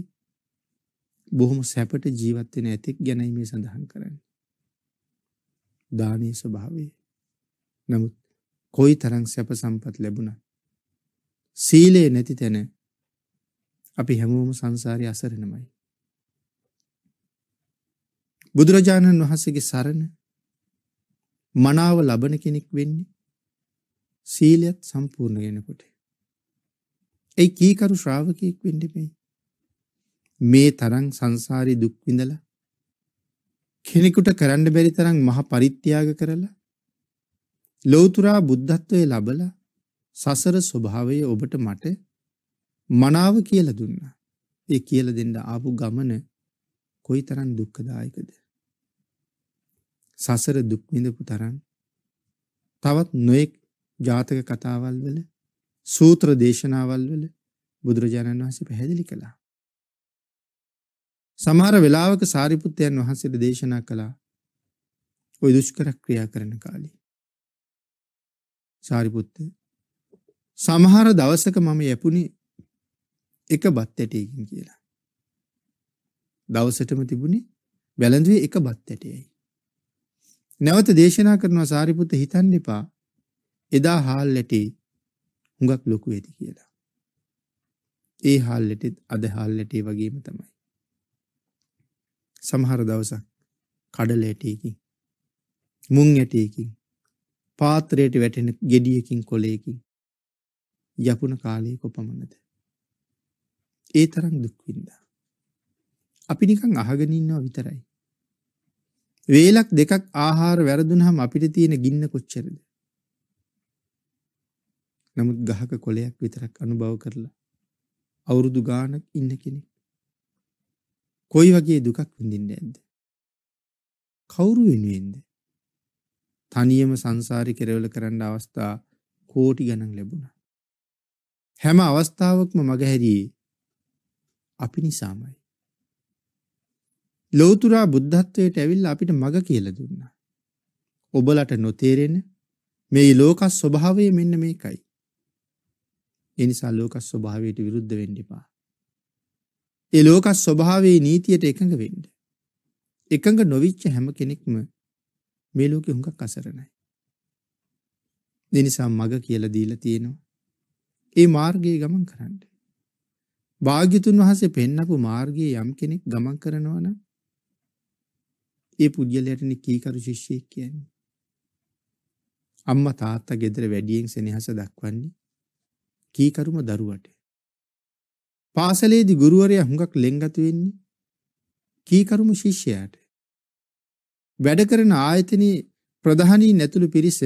බොහොම සැපට ජීවත්වෙන ඇතෙක් ගැනයි මේ සඳහන් කරන්න. දානය ස්වභාවේ නමුත් කොයි තරං සැප සම්පත් ලැබුණ. සීලයේ නැති තැන අපි හැමෝම සංසාරය අසරණමයි. බුදුරජාණන් වහන්සේගේ සරණ මනාව ලබන කෙනෙක් වෙන්නේ සීලයත් සම්පූර්ණ වෙනකොට. ඒ කීකරු ශ්‍රාවකයෙක් වෙන්න මේ. මේ තරම් සංසාරේ දුක් විඳලා කෙනෙකුට කරන්න බැරි තරම් මහ පරිත්‍යාග කරලා ලෞතර බුද්ධත්වයේ ලබලා සසර ස්වභාවය ඔබට මට මනාව කියල දුන්නා. ඒ කියල දෙන්න ආපු ගමන කොයි තරන් දුක්කදායකද. සසර දුක්විඳපු තරන් තවත් නොයෙක් ජාතක කතාවල් වල සූත්‍ර දේශනාවල් වල බුදුරජාණන් වහන්සේ පැහැදිලි කළා. සමහර වෙලාවක සාරිපුත්තයන් වහන්සේට දේශනා කළා ඔය දුෂ්කර ක්‍රියා කරන කාලේ. සාරිපුත්ත සමහර දවසක මම යැපුණේ එක බත් ඇටයකින් කියලා. දවසටම තිබුණේ වැළඳුවේ එක බත් ඇටයයි. නැවත දේශනා කරනවා සාරිපුත්ත හිතන්න එපා. එදා හාල් ඇටේ හුඟක් ලොකු වෙති කියලා. ඒ හාල් ඇටෙත් අද හාල් ඇටේ වගේම තමයි. සමහර දවසක් කඩල ඇටයකින් මුං ඇටයකින් පාත්‍රයට වැටෙන ගෙඩියකින් කොලයකින් යපුන කාලයේ කොපමණද ඒ තරම් දුක් විඳා. අපි නිකන් අහගෙන ඉන්නවා විතරයි. වේලක් දෙකක් ආහාර වැරදුනහම අපිට තියෙන ගින්න කොච්චරද? නමුත් ගහක කොළයක් විතරක් අනුභව කරලා අවුරුදු ගාණක් ඉන්න කෙනෙක් කොයි වගේ දුකක් විඳින්නේ නැද්ද? කවුරු වෙනුවෙන්ද? තනියම සංසාරي කෙරවල කරන්න අවස්ථා කෝටි ගණන් ලැබුණා. හැම අවස්ථාවකම මගහැරියේ අපි නිසාමයි. ලෝතුරා බුද්ධත්වයට ඇවිල්ලා අපිට මඟ කියලා දුන්නා. ඔබලට නොතේරෙන මේ ලෝක ස්වභාවය මෙන්න මේකයි. ඒ නිසා ලෝක ස්වභාවයට විරුද්ධ වෙන්න එපා. ඒ ලෝක ස්වභාවයේ නීතියට එකඟ වෙන්න. එකඟ නොවිච්ච හැම කෙනෙක්ම මේ ලෝකෙ හුඟක් අසරණයි. ඒ නිසා මඟ කියලා දීලා තියෙනවා. ඒ මාර්ගයේ ගමන් කරන්නේ භාග්‍යතුන් වහන්සේ පෙන්නපු මාර්ගයේ යම් කෙනෙක් ගමන් කරනවා නම් ඒ පුජ්‍යලයටනේ කීකරු ශිෂ්‍යයෙක් කියන්නේ. අම්මා තාත්තා ගෙදර වැඩියෙන් සෙනෙහස දක්වන්නේ කීකරුම දරුවට. පාසලේදී ගුරුවරයා හුඟක් ලෙන්ගතු වෙන්නේ කීකරුම ශිෂ්‍යයාට. වැඩ කරන ආයතනයේ ප්‍රධානීන් ඇතුළු පිරිස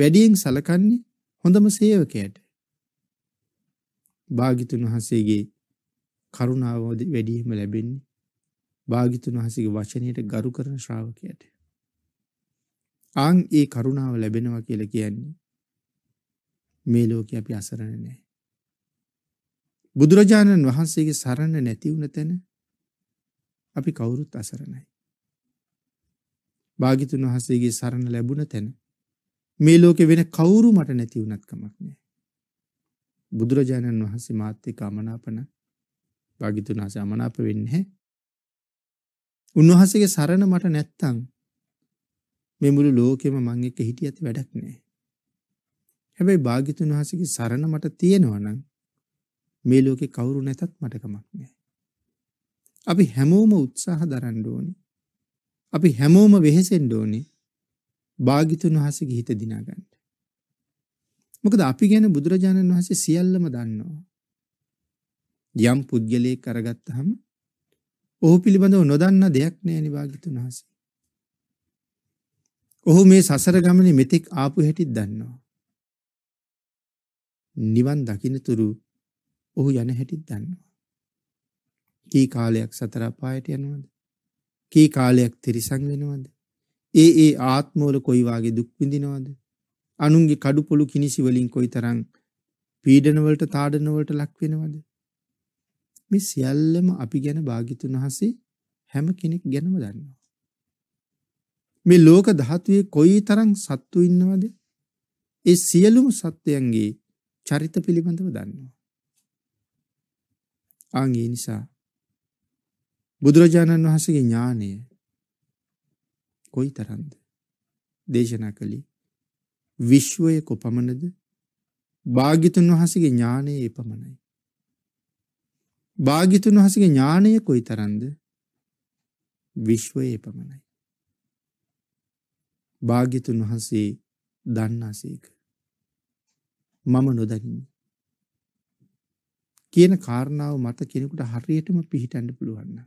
වැඩියෙන් සලකන්නේ හොඳම සේවකයාට. භාගිතුන් වහන්සේගේ කරුණාව වැඩිම ලැබෙන්නේ භාගිතුන් වහන්සේගේ වචනයට ගරු කරන ශ්‍රාවකයාට. ආන් ඒ කරුණාව ලැබෙනවා කියලා කියන්නේ මේ ලෝකේ අපි අසරණ නැහැ. බුදුරජාණන් වහන්සේගේ සරණ නැති වුණ තැන අපි කවුරුත් අසරණයි. භාගිතුන් වහන්සේගේ සරණ ලැබුණ තැන මේ ලෝකේ වෙන කවුරු මට නැති වුණත් කමක් නැහැ. බුදුරජාණන් වහන්සේ මාත්‍යක අමනාපන භාගිතුනාස අමනාප වෙන්නේ උන්වහන්සේගේ සරණ මට නැත්තං මේ මුළු ලෝකෙම මං එක්ක හිටිය ඇති වැඩක් නෑ. හැබැයි භාගිතුන් වහන්සේගේ සරණ මට තියෙනවා නම් මේ ලෝකේ කවුරු නැතත් මට කමක් නෑ. අපි හැමෝම උත්සාහ දරන්න ඕනේ. අපි හැමෝම වෙහෙසෙන්න ඕනේ. භාගිතුන් වහන්සේගේ හිත දිනා ගන්න. මොකද අපි ගැන බුදුරජාණන් වහන්සේ සියල්ලම දන්නවා. යම් පුද්ගලයෙක් අරගත්තහම ඔහු පිළිබඳව නොදන්න දෙයක් නෑ නිවාගිතුන් වහන්සේ. ඔහු මේ සසර ගමනේ මෙතෙක් ආපු හැටිත් දන්නවා. නිවන් දකින්නතුරු ඔහු යන හැටිත් දන්නවා. කී කාලයක් සතර පායට යනවද? කී කාලයක් තිරිසං වෙනවද? ඒ ඒ ආත්මවල කොයි වාගේ දුක් විඳිනවද? අනුන්ගේ කඩු පොළු කිනිසි වලින් කොයිතරම් පීඩන වලට තාඩන වලට ලක් වෙනවද මේ සියල්ලම අපි ගැන භාග්‍යතුන් වහන්සේ හැම කෙනෙක් ගැනම දන්නවා මේ ලෝක ධාතුවේ කොයිතරම් සත්තු ඉන්නවද ඒ සියලුම සත්වයන්ගේ චරිත පිළිබඳව දන්නවා ආන් ඒ නිසා බුදුරජාණන් වහන්සේගේ ඥානය කොයිතරම්ද දේශනා කළේ විශ්වය කොපමණද භාගිතුන් වහසගේ ඥානය ඒ පමණයි. භාගිතුන් වහසගේ ඥානය කොයි තරන්ද විශ්වයේ පමණයි. භාගිතුන් වහන්සේ දන්නාසේක. මම නොදකිමි. කියන කාරණාව මත කෙනෙකුට හරියටම පිහිටන්න පුළුවන්න.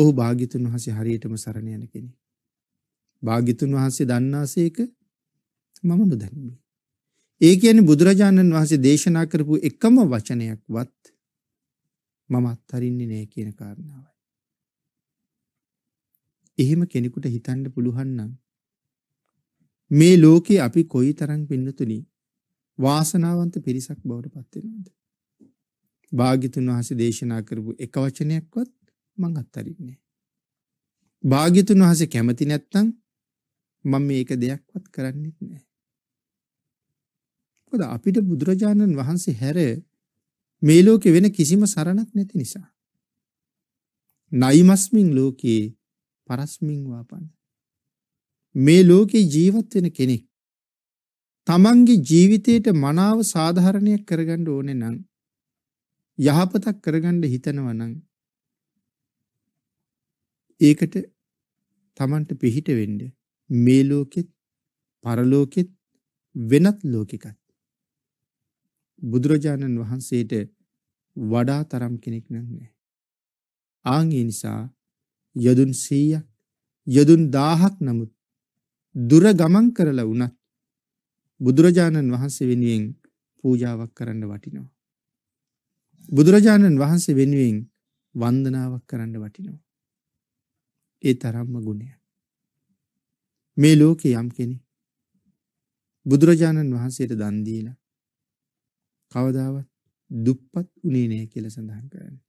ඔහු භාගිතුන් වහසේ හරියටම සරණ යන කෙනෙක්. භාගිතුන් වහන්සේ දන්නාසේක මම නොදනිමි. ඒ කියන්නේ බුදුරජාණන් වහන්සේ දේශනා කරපු එකම වචනයක්වත් මම අත්හරින්නේ නැහැ කියන කාරණාවයි. එහෙම කෙනෙකුට හිතන්න පුළුවන් නම් මේ ලෝකේ අපි කොයිතරම් පින්නතුනි වාසනාවන්ත පිරිසක් බවට පත් වෙනවද? භාග්‍යතුන් වහන්සේ දේශනා කරපු එක වචනයක්වත් මං අත්හරින්නේ නැහැ. භාග්‍යතුන් වහන්සේ කැමති නැත්නම් මම මේක දෙයක්වත් කරන්නෙත් නැහැ. මොකද අපිට බුදුරජාණන් වහන්සේ හැර මේ ලෝකේ වෙන කිසිම සරණක් නැති නිසා. නයිමස්මින් ලෝකේ පරස්මින් වාපන්න. මේ ලෝකේ ජීවත් වෙන කෙනෙක් තමන්ගේ ජීවිතයට මනාව සාධාරණයක් කරගන්න ඕනේ නම් යහපතක් කරගන්න හිතනවා නම් ඒකට තමන්ට පිහිට වෙන්නේ මේ ලෝකෙත් පරලෝකෙත් වෙනත් ලෝකිකත් බුදුරජාණන් වහන්සේට වඩා තරම් කෙනෙක් නැහැ. ආන් ඒ නිසා යදුන් 100ක් යදුන් 1000ක් නමුත් දුර ගමන් කරලා වුණත් බුදුරජාණන් වහන්සේ වෙනුවෙන් පූජාවක් කරන්න වටිනවා. බුදුරජාණන් වහන්සේ වෙනුවෙන් වන්දනාවක් කරන්න වටිනවා. ඒ තරම්ම ගුණයක්. මේ ලෝකේ යම් කෙනෙක් බුදුරජාණන් වහන්සේට දන් දීලා කවදාවත් දුප්පත් උනේ නෑ කියලා සඳහන් කරන්නේ.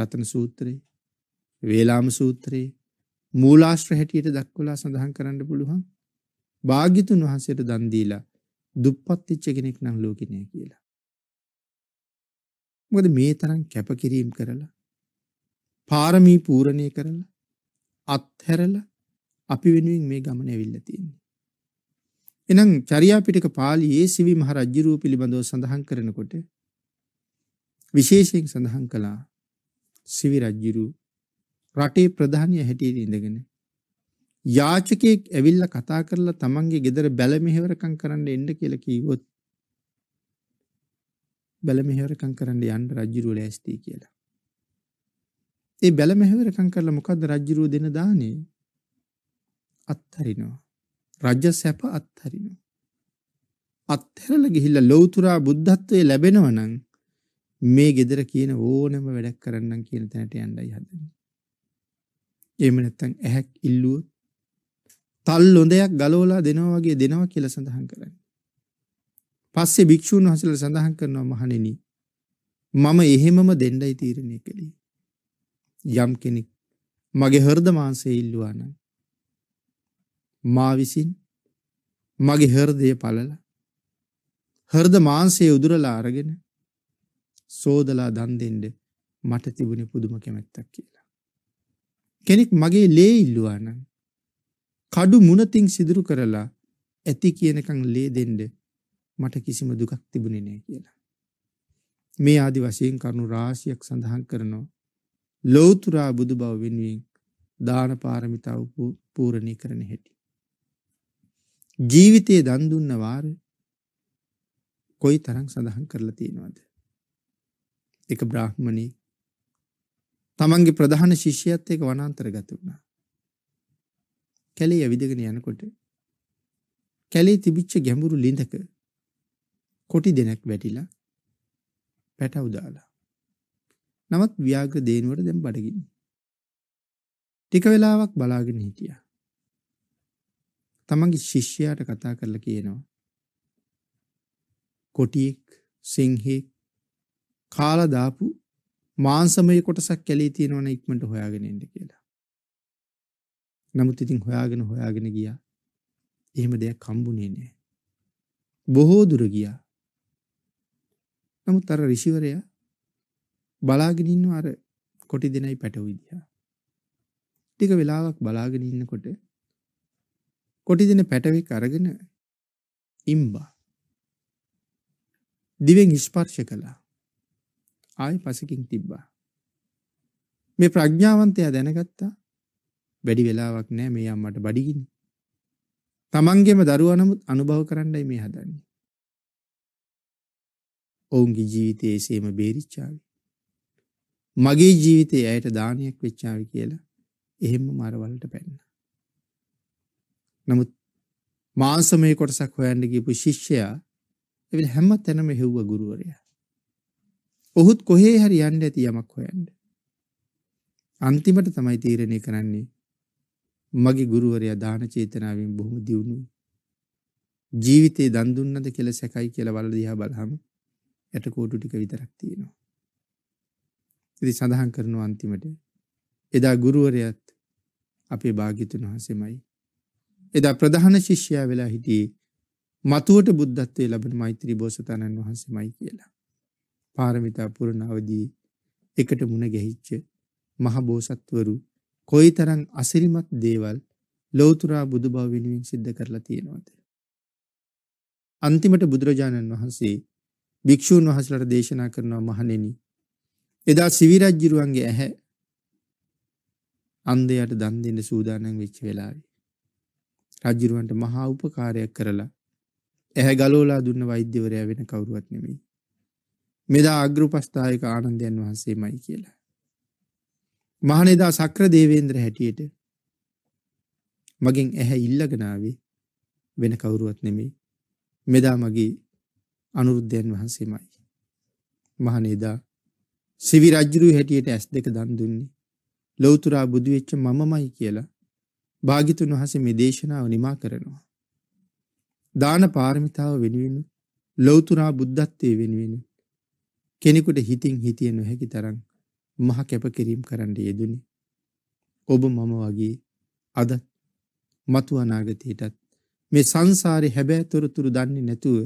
රතන සූත්‍රයේ, වේලාම සූත්‍රයේ මූලාශ්‍ර හැටියට දක්වලා සඳහන් කරන්න පුළුවන්. භාග්‍යතුන් වහන්සේට දන් දීලා දුප්පත් වෙච්ච කෙනෙක් නම් ලෝකේ නෑ කියලා. මොකද මේ තරම් කැපකිරීම කරලා පාරමී පූර්ණේ කරලා අත්හැරලා අපි වෙනුවෙන් මේ ගමන ඇවිල්ලා තියෙන්නේ. එහෙනම් චර්යාපිටක පාළියේ සිවි මහ රජුරුව පිළිබඳව සඳහන් කරනකොට විශේෂයෙන් සඳහන් කළා සිවි රජුරු රටේ ප්‍රධානිය හැටියට ඉඳගෙන යාචකෙක් ඇවිල්ලා කතා කරලා තමන්ගේ ගෙදර බැල මෙහෙවරකම් කරන්න එන්න කියලා කිව්වොත් බැල මෙහෙවරකම් කරන්න යන්න රජුරුව ලෑස්ති කියලා. ඒ බැල මෙහෙවරකම් කරලා මොකද්ද රජුරුව දෙන දානේ? අත්හරිනවා. රජ සැප අත්හරිනවා. අත්හැරල ගිහිල්ලා ලෞතුරා බුද්ධත්වයේ ලැබෙනවා නම් මේ gedara කියන ඕනම වැඩක් කරන්නම් කියන තැනට යන්නයි හදන්නේ. එහෙම නැත්නම් ඇහැක් ඉල්ලුවොත් තල් ලොඳයක් ගලවලා දෙනවා වගේ දෙනවා කියලා සඳහන් කරන්නේ. පස්සේ භික්ෂුන් වහන්සේලා සඳහන් කරනවා මහණෙනි මම එහෙමම දෙන්නයි තීරණය කළේ. යම් කෙනෙක් මගේ හෘද මාංශය ඉල්ලුවා නම් මා විසින් මගේ හර්දය පලලා හර්ද මාන්සේ උදුරලා අරගෙන සෝදලා දන් දෙෙන්ඩ මට තිබුණ පුදුම කැමැත්තක් කියලා. කෙනෙක් මගේ ලේ ඉල්ලවානම් කඩු මුණතින් සිදුරු කරලා ඇති කියනකං ලේ දෙෙන්ඩ මට කිසිම දුකක් තිබුණෙ නෑ කියලා. මේ ආදි වශයෙන් කරුණු රාශියක් සඳහන් කරනවා ලෝතුරා බුදු බව වෙනුවෙන් දාන පාරමිතාව පූරණය කරන හැටිය. ජීවිතයේ දන් දුන්න වාරය කොයි තරම් සඳහන් කරලා තියෙනවද? එක බ්‍රාහ්මණී තමන්ගේ ප්‍රධාන ශිෂ්‍යයත් එක්ක වනාන්තරගත වුණා. කැලේ යවිදගෙන යනකොට කැලේ තිබිච්ච ගැඹුරු ලිඳක කොටි දෙනෙක් වැටිලා පැටව දාලා. නමුත් ව්‍යාග්‍ර දේනුවර දැන් බඩගිනි. ටික වෙලාවක් බලාගෙන හිටියා. තමන්ගේ ශිෂ්‍යයාට කතා කරලා කියනවා. කොටියෙක් සිංහෙක් කාලා දාපු මාංශමය කොටසක් කැලේ තියෙනවනේ ඉක්මනට හොයාගෙන එන්න කියලා. නමුත් ඉතින් හොයාගෙන හොයාගෙන ගියා. එහෙම දෙයක් හම්බුනේ නෑ. බොහෝ දුර ගියා. නමුත් අර ඍෂිවරයා බලාගෙන ඉන්නව අර කොටි දෙනයි පැටවු විදිහා. ටික වෙලාවක් බලාගෙන ඉන්නකොට කොටි දෙන පැටවෙක් අරගෙන ඉම්බා දිවෙන් ස්පර්ශ කළා ආය පසකින් තිබ්බා මේ ප්‍රඥාවන්තයා දැනගත්තා වැඩි වෙලාවක් නෑ මේ අම්මට බඩිගිනි තමන්ගේම දරුවා නමුත් අනුභව කරන්නයි මේ හදන්නේ ඔවුන්ගේ ජීවිතයේ සේම බේරිච්චාවි මගේ ජීවිතයේ ඇයට දානයක් වෙච්චාවි කියලා එහෙම මරවලට පැන්නා නමුත් මාංශමය කොටසක් හොයන්න ගියපු ශිෂ්‍යයා එවිට හැම තැනම හෙව්ව ගුරුවරයා. ඔහුත් කොහේ හරි යන්න ඇති යමක් හොයන්න. අන්තිමට තමයි තීරණය කරන්නේ මගේ ගුරුවරයා දාන චේතනාවෙන් බොහොම දියුණුයි. ජීවිතේ දන් දුන්නද කියලා සැකයි කියලා වල දිහා බලහම යට කෝටු ටික විතරක් තියෙනවා. ඉතින් සඳහන් කරනවා අන්තිමට එදා ගුරුවරයාත් අපේ භාග්‍යතුන් වහන්සේමයි එදා ප්‍රධාන ශිෂ්‍යයා වෙලා හිටියේ මතුවට බුද්ධත්වය ලබන මෛත්‍රී බෝසතාණන් වහන්සේමයි කියලා. පාරමිතා පුරණ අවදී එකට මුණ ගැහිච්ච මහ බෝසත්වරු කොයිතරම් අසිරිමත් දේවල් ලෞතුරා බුදුබව වෙනුවෙන් සිද්ධ කරලා තියෙනවද? අන්තිමට බුදුරජාණන් වහන්සේ භික්ෂූන් වහන්සේලාට දේශනා කරනවා මහණෙනි එදා සිවිරජ්ජිරුවන්ගේ ඇහැ අන්දයට දන් දෙන්න සූදානම් වෙච්ච වෙලාවේ රජරුවන්ට මහා උපකාරයක් කරලා ඇහැ ගලෝලා දුන්න වෛද්‍යවරයා වෙන කවුරුවත් නෙමෙයි. මෙදා අග්‍රපස්ථායක ආනන්දයන් වහන්සේමයි කියලා. මහනෙදා සක්‍ර දේවේන්ද්‍ර හැටියට මගෙන් ඇහැ ඉල්ලගෙනාවේ වෙන කවුරුවත් නෙමෙයි. මෙදා මගේ අනුරුද්ධයන් වහන්සේමයි. මහනෙදා සිවි රජ්ජුරු හැටියට ඇස් දෙක දන් දුන්නේ ලෞතුරා බුදු වෙච්ච මමමයි කියලා භාගිතුන් වහසේ මේ දේශනාව නිමා කරනවා. දාන පාරමිතාව වෙනුවෙන් ලෞතුරා බුද්ධත්වයේ වෙනුවෙන් කෙනෙකුට හිතින් හිතිය නොහැකි තරම් මහ කැපකිරීම කරන්න යෙදුනේ. ඔබ මම වගේ අද මතු අනාගතයටත් මේ සංසාරේ හැබෑ තොරතුරු දන්නේ නැතුව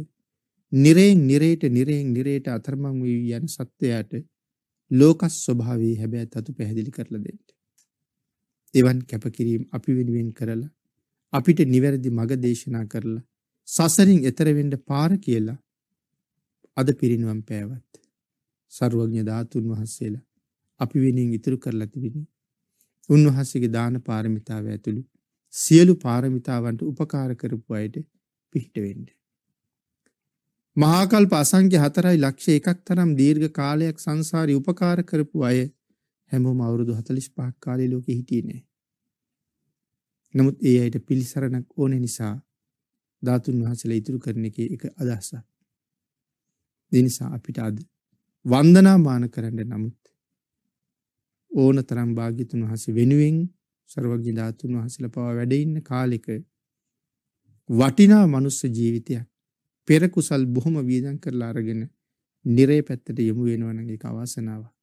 නිරයෙන් නිරේට නිරයෙන් නිරේට අතරමං වී යන සත්වයාට ලෝක ස්වභාවයේ හැබෑ තතු පැහැදිලි කරලා දෙන්න. එවන් කැපකිරීම් අපි වෙනුවෙන් කරලා අපිට නිවැරදි මඟ දේශනා කරලා සසරින් එතර වෙන්න පාර කියලා අද පිරිනුවම් පෑවත් සර්වඥ ධාතුන් වහන්සේලා අපි වෙනුවෙන් ඉතුරු කරලා තිබිනි. උන්වහන්සේගේ දාන පාරමිතාව ඇතුළු සියලු පාරමිතාවන්ට උපකාර කරපු අයට පිහිට වෙන්න. මහාකල්ප අසංඛ්‍ය 4.1ක් තරම් දීර්ඝ කාලයක් සංසාරي උපකාර කරපු අය හැමෝම අවුරුදු 45ක් කාලේ ලෝකේ හිටියේ නෑ. නමුත් ඒ අයට පිළිසරණක් ඕනේ නිසා ධාතුන් වහන්සේලා ඉතුරු කරන එකේ එක අදහසක්. ඒ නිසා අපිට අද වන්දනාමාන කරන්න නමුත් ඕන තරම් භාග්‍යතුන් වහන්සේ වෙනුවෙන් ਸਰවඥ ධාතුන් වහන්සේලා පවා වැඩ ඉන්න කාලෙක වටිනා මනුස්ස ජීවිතයක් පෙර කුසල් බොහොම වීදම් කරලා අරගෙන නිරේ පැත්තට යොමු වෙනවා නම් ඒක අවාසනාවක්.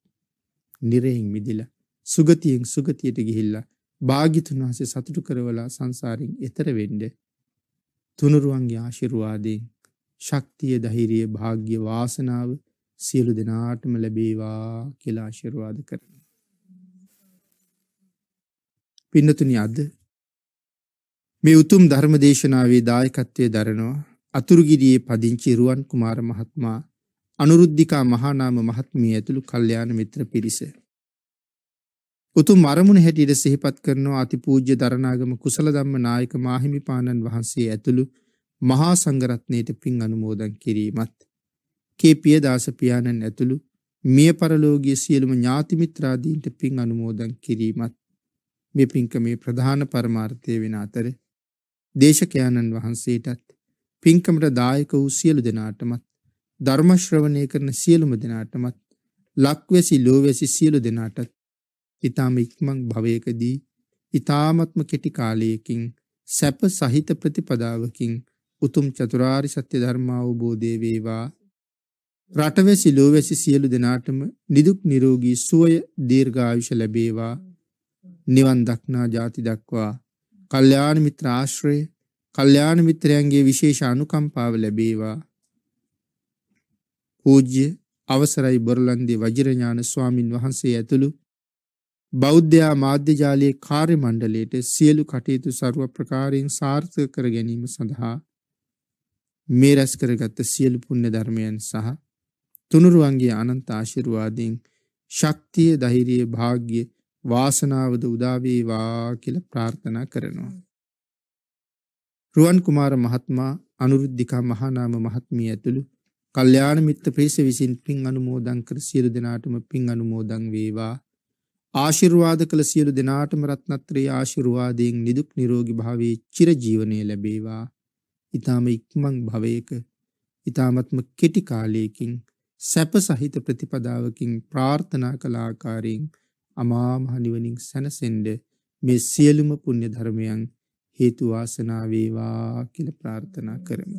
නිරයෙන් මිදිලා සුගතියෙන් සුගතියට ගිහිල්ලා භාග්‍යතුන් වහන්සේ සතුටු කරවලා සංසාරයෙන් එතර වෙන්න තුනුරුවන්ගේ ආශිර්වාදයෙන් ශක්තිය ධෛර්යය භාග්‍ය වාසනාව සියලු දෙනාටම ලැබේවා කියලා ආශිර්වාද කරනවා. පින්නතුනි අද මේ උතුම් ධර්ම දේශනාවේ දායකත්වයේ දරනවා අතුරුගිරියේ පදිංචි රුවන් කුමාර මහත්මයා අනුරුද්ධිකා මහානාම මහත්මිය ඇතුළු කල්යාණ මිත්‍ර පිරිස. උතුම් අරමුණ හැටියට සිහිපත් කරනවා අතිපූජ්‍ය දරණාගම කුසල ධම්ම නායක මාහිමිපාණන් වහන්සේ ඇතුළු මහා සංඝරත්නයට පින් අනුමෝදන් කිරීමත් කේ පියදාස පියාණන් ඇතුළු මිය පරලෝකීය සියලුම ඥාති මිත්‍රාදීන්ට පින් අනුමෝදන් කිරීමත් මේ පින්කමේ ප්‍රධාන පරමාර්ථය වෙන අතර දේශකයාණන් වහන්සේටත් පින්කමට දායක වූ සියලු දෙනාටමත් ධර්ම ශ්‍රවණය කරන සියලුම දෙනාටමත් ලක්වැසි ලෝවැසි සියලු දෙනාටත් ඊ타ම ඉක්මන් භවයකදී ඊ타මත්ම කෙටි කාලයකින් සැප සහිත ප්‍රතිපදාවකින් උතුම් චතුරාරි සත්‍ය ධර්ම අවබෝධය වේවා රටවැසි ලෝවැසි සියලු දෙනාටම නිදුක් නිරෝගී සුවය දීර්ඝායුෂ ලැබේවා නිවන් දක්නා ජාති දක්වා කල්යාණ මිත්‍ර ආශ්‍රය කල්යාණ මිත්‍රයන්ගේ විශේෂ අනුකම්පාව ලැබේවා පූජ්‍ය අවසරයි බොරලන්දේ වජිරඥාන ස්වාමින් වහන්සේ ඇතුළු බෞද්ධයා මාධ්‍ය ජාලයේ කාර්ය මණ්ඩලයට සියලු කටයුතු ਸਰව ප්‍රකාරයෙන් සාර්ථක කර ගැනීම සඳහා මේ රැස් කරගත් සියලු පුණ්‍ය ධර්මයන් සහ තුනුරුවන්ගේ අනන්ත ආශිර්වාදයෙන් ශක්තිය ධෛර්යය වාග්ය වාසනාවද උදා වේවා කියලා ප්‍රාර්ථනා කරනවා. රුවන් කුමාර මහත්මයා අනුරුද්ධිකා මහානාම මහත්මිය ඇතුළු කල්යාණ මිත්‍ර ප්‍රේස විසින් පින් අනුමෝදන් කර සියලු දෙනාටම පින් අනුමෝදන් වේවා. ආශිර්වාද කළ සියලු දෙනාටම රත්නත්‍රයේ ආශිර්වාදයෙන් නිදුක් නිරෝගී භාවයේ චිරජීවනය ලැබේවා. ඊ타ම ඉක්මන් භවයක ඊ타මත්ම කෙටි කාලයකින් සැප සහිත ප්‍රතිපදාවකින් ප්‍රාර්ථනා කළ ආකාරයෙන් අමා මහ නිවනින් සැනසෙන්න මේ සියලුම පුණ්‍ය ධර්මයන් හේතු වාසනා වේවා කියලා ප්‍රාර්ථනා කරමි